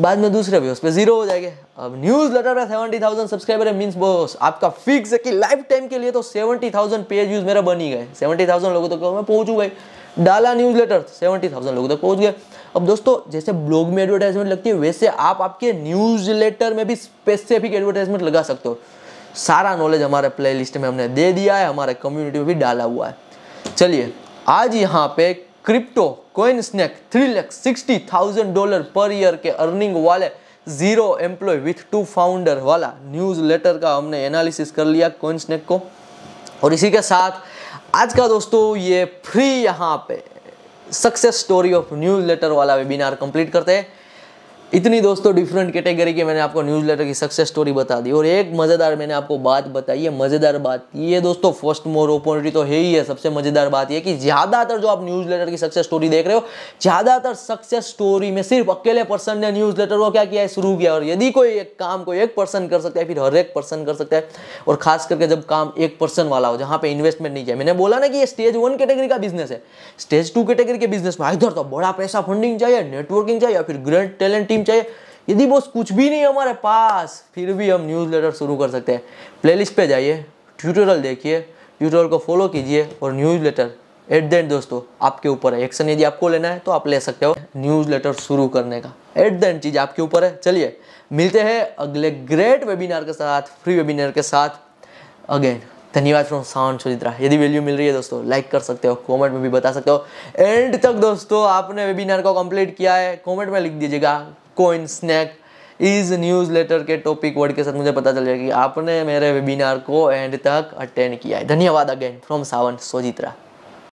बाद में दूसरे व्यूज़ पे जीरो हो जाएंगे अब न्यूज़ लेटर का सेवेंटी थाउजेंड सब्सक्राइबर है मीन्स बॉस आपका फिक्स है कि लाइफ टाइम के लिए तो सेवेंटी थाउजेंड पेज व्यूज़ मेरा बनी गए सेवेंटी थाउजेंड लोगों तक तो मैं पहुंचू गई डाला न्यूज़ लेटर सेवेंटी थाउजेंड लोगों तक पहुंच गए अब दोस्तों जैसे ब्लॉग में एडवर्टाइजमेंट लगती है वैसे आप आपके न्यूज़ लेटर में भी स्पेसिफिक एडवर्टाइजमेंट लगा सकते हो सारा नॉलेज हमारे प्लेलिस्ट में हमने दे दिया है हमारे कम्युनिटी में भी डाला हुआ है चलिए आज यहाँ पे crypto Coin Snack three lakh sixty thousand dollar per year के अर्निंग वाले zero employ with two founder वाला न्यूज़ लेटर का हमने एनालिसिस कर लिया कोइन स्नैक को और इसी के साथ आज का दोस्तों ये फ्री यहाँ पे success story of newsletter वाला वेबिनार कंप्लीट करते हैं इतनी दोस्तों डिफरेंट कैटेगरी के मैंने आपको न्यूज़ लेटर की सक्सेस स्टोरी बता दी और एक मज़ेदार मैंने आपको बात बताई है मज़ेदार बात ये दोस्तों फर्स्ट मोर ओपोर्टी तो है ही है सबसे मज़ेदार बात यह कि ज़्यादातर जो आप न्यूज़ लेटर की सक्सेस स्टोरी देख रहे हो ज़्यादातर सक्सेस स्टोरी में सिर्फ अकेले पर्सन ने न्यूज़ लेटर को क्या किया है शुरू किया और यदि कोई एक काम कोई एक पर्सन कर सकता है फिर हर एक पर्सन कर सकता है और खास करके जब काम एक पर्सन वाला हो जहाँ पर इन्वेस्टमेंट नहीं किया मैंने बोला ना कि ये स्टेज वन कैटेगरी का बिजनेस है स्टेज टू कैटेगरी के बिजनेस में इधर तो बड़ा पैसा फंडिंग चाहिए नेटवर्किंग चाहिए फिर ग्रेट टैलेंट टीम चाहिए यदि बॉस कुछ भी नहीं हमारे पास फिर भी हम न्यूज़ लेटर शुरू कर सकते हैं प्लेलिस्ट पे जाइए ट्यूटोरियल देखिए ट्यूटोरियल को फॉलो कीजिए और newsletter at the end दोस्तों आपके ऊपर है एक्शन यदि आपको लेना है तो आप ले सकते हो न्यूज़ लेटर शुरू करने का एट द एंड चीज़ आपके ऊपर है चलिए मिलते हैं अगले ग्रेट वेबिनार के साथ फ्री वेबिनार के साथ अगेन धन्यवाद फ्रॉम साउंड सुचित्रा यदि वैल्यू मिल रही है दोस्तों लाइक कर सकते हो कमेंट में भी बता सकते हो एंड तक दोस्तों आपने वेबिनार को कंप्लीट किया है कमेंट में लिख दीजिएगा Bitcoin snack is newsletter के टॉपिक वर्ड के साथ मुझे पता चल जाएगा कि आपने मेरे वेबिनार को एंड तक अटेंड किया है धन्यवाद अगेन फ्रॉम सावन सोजित्रा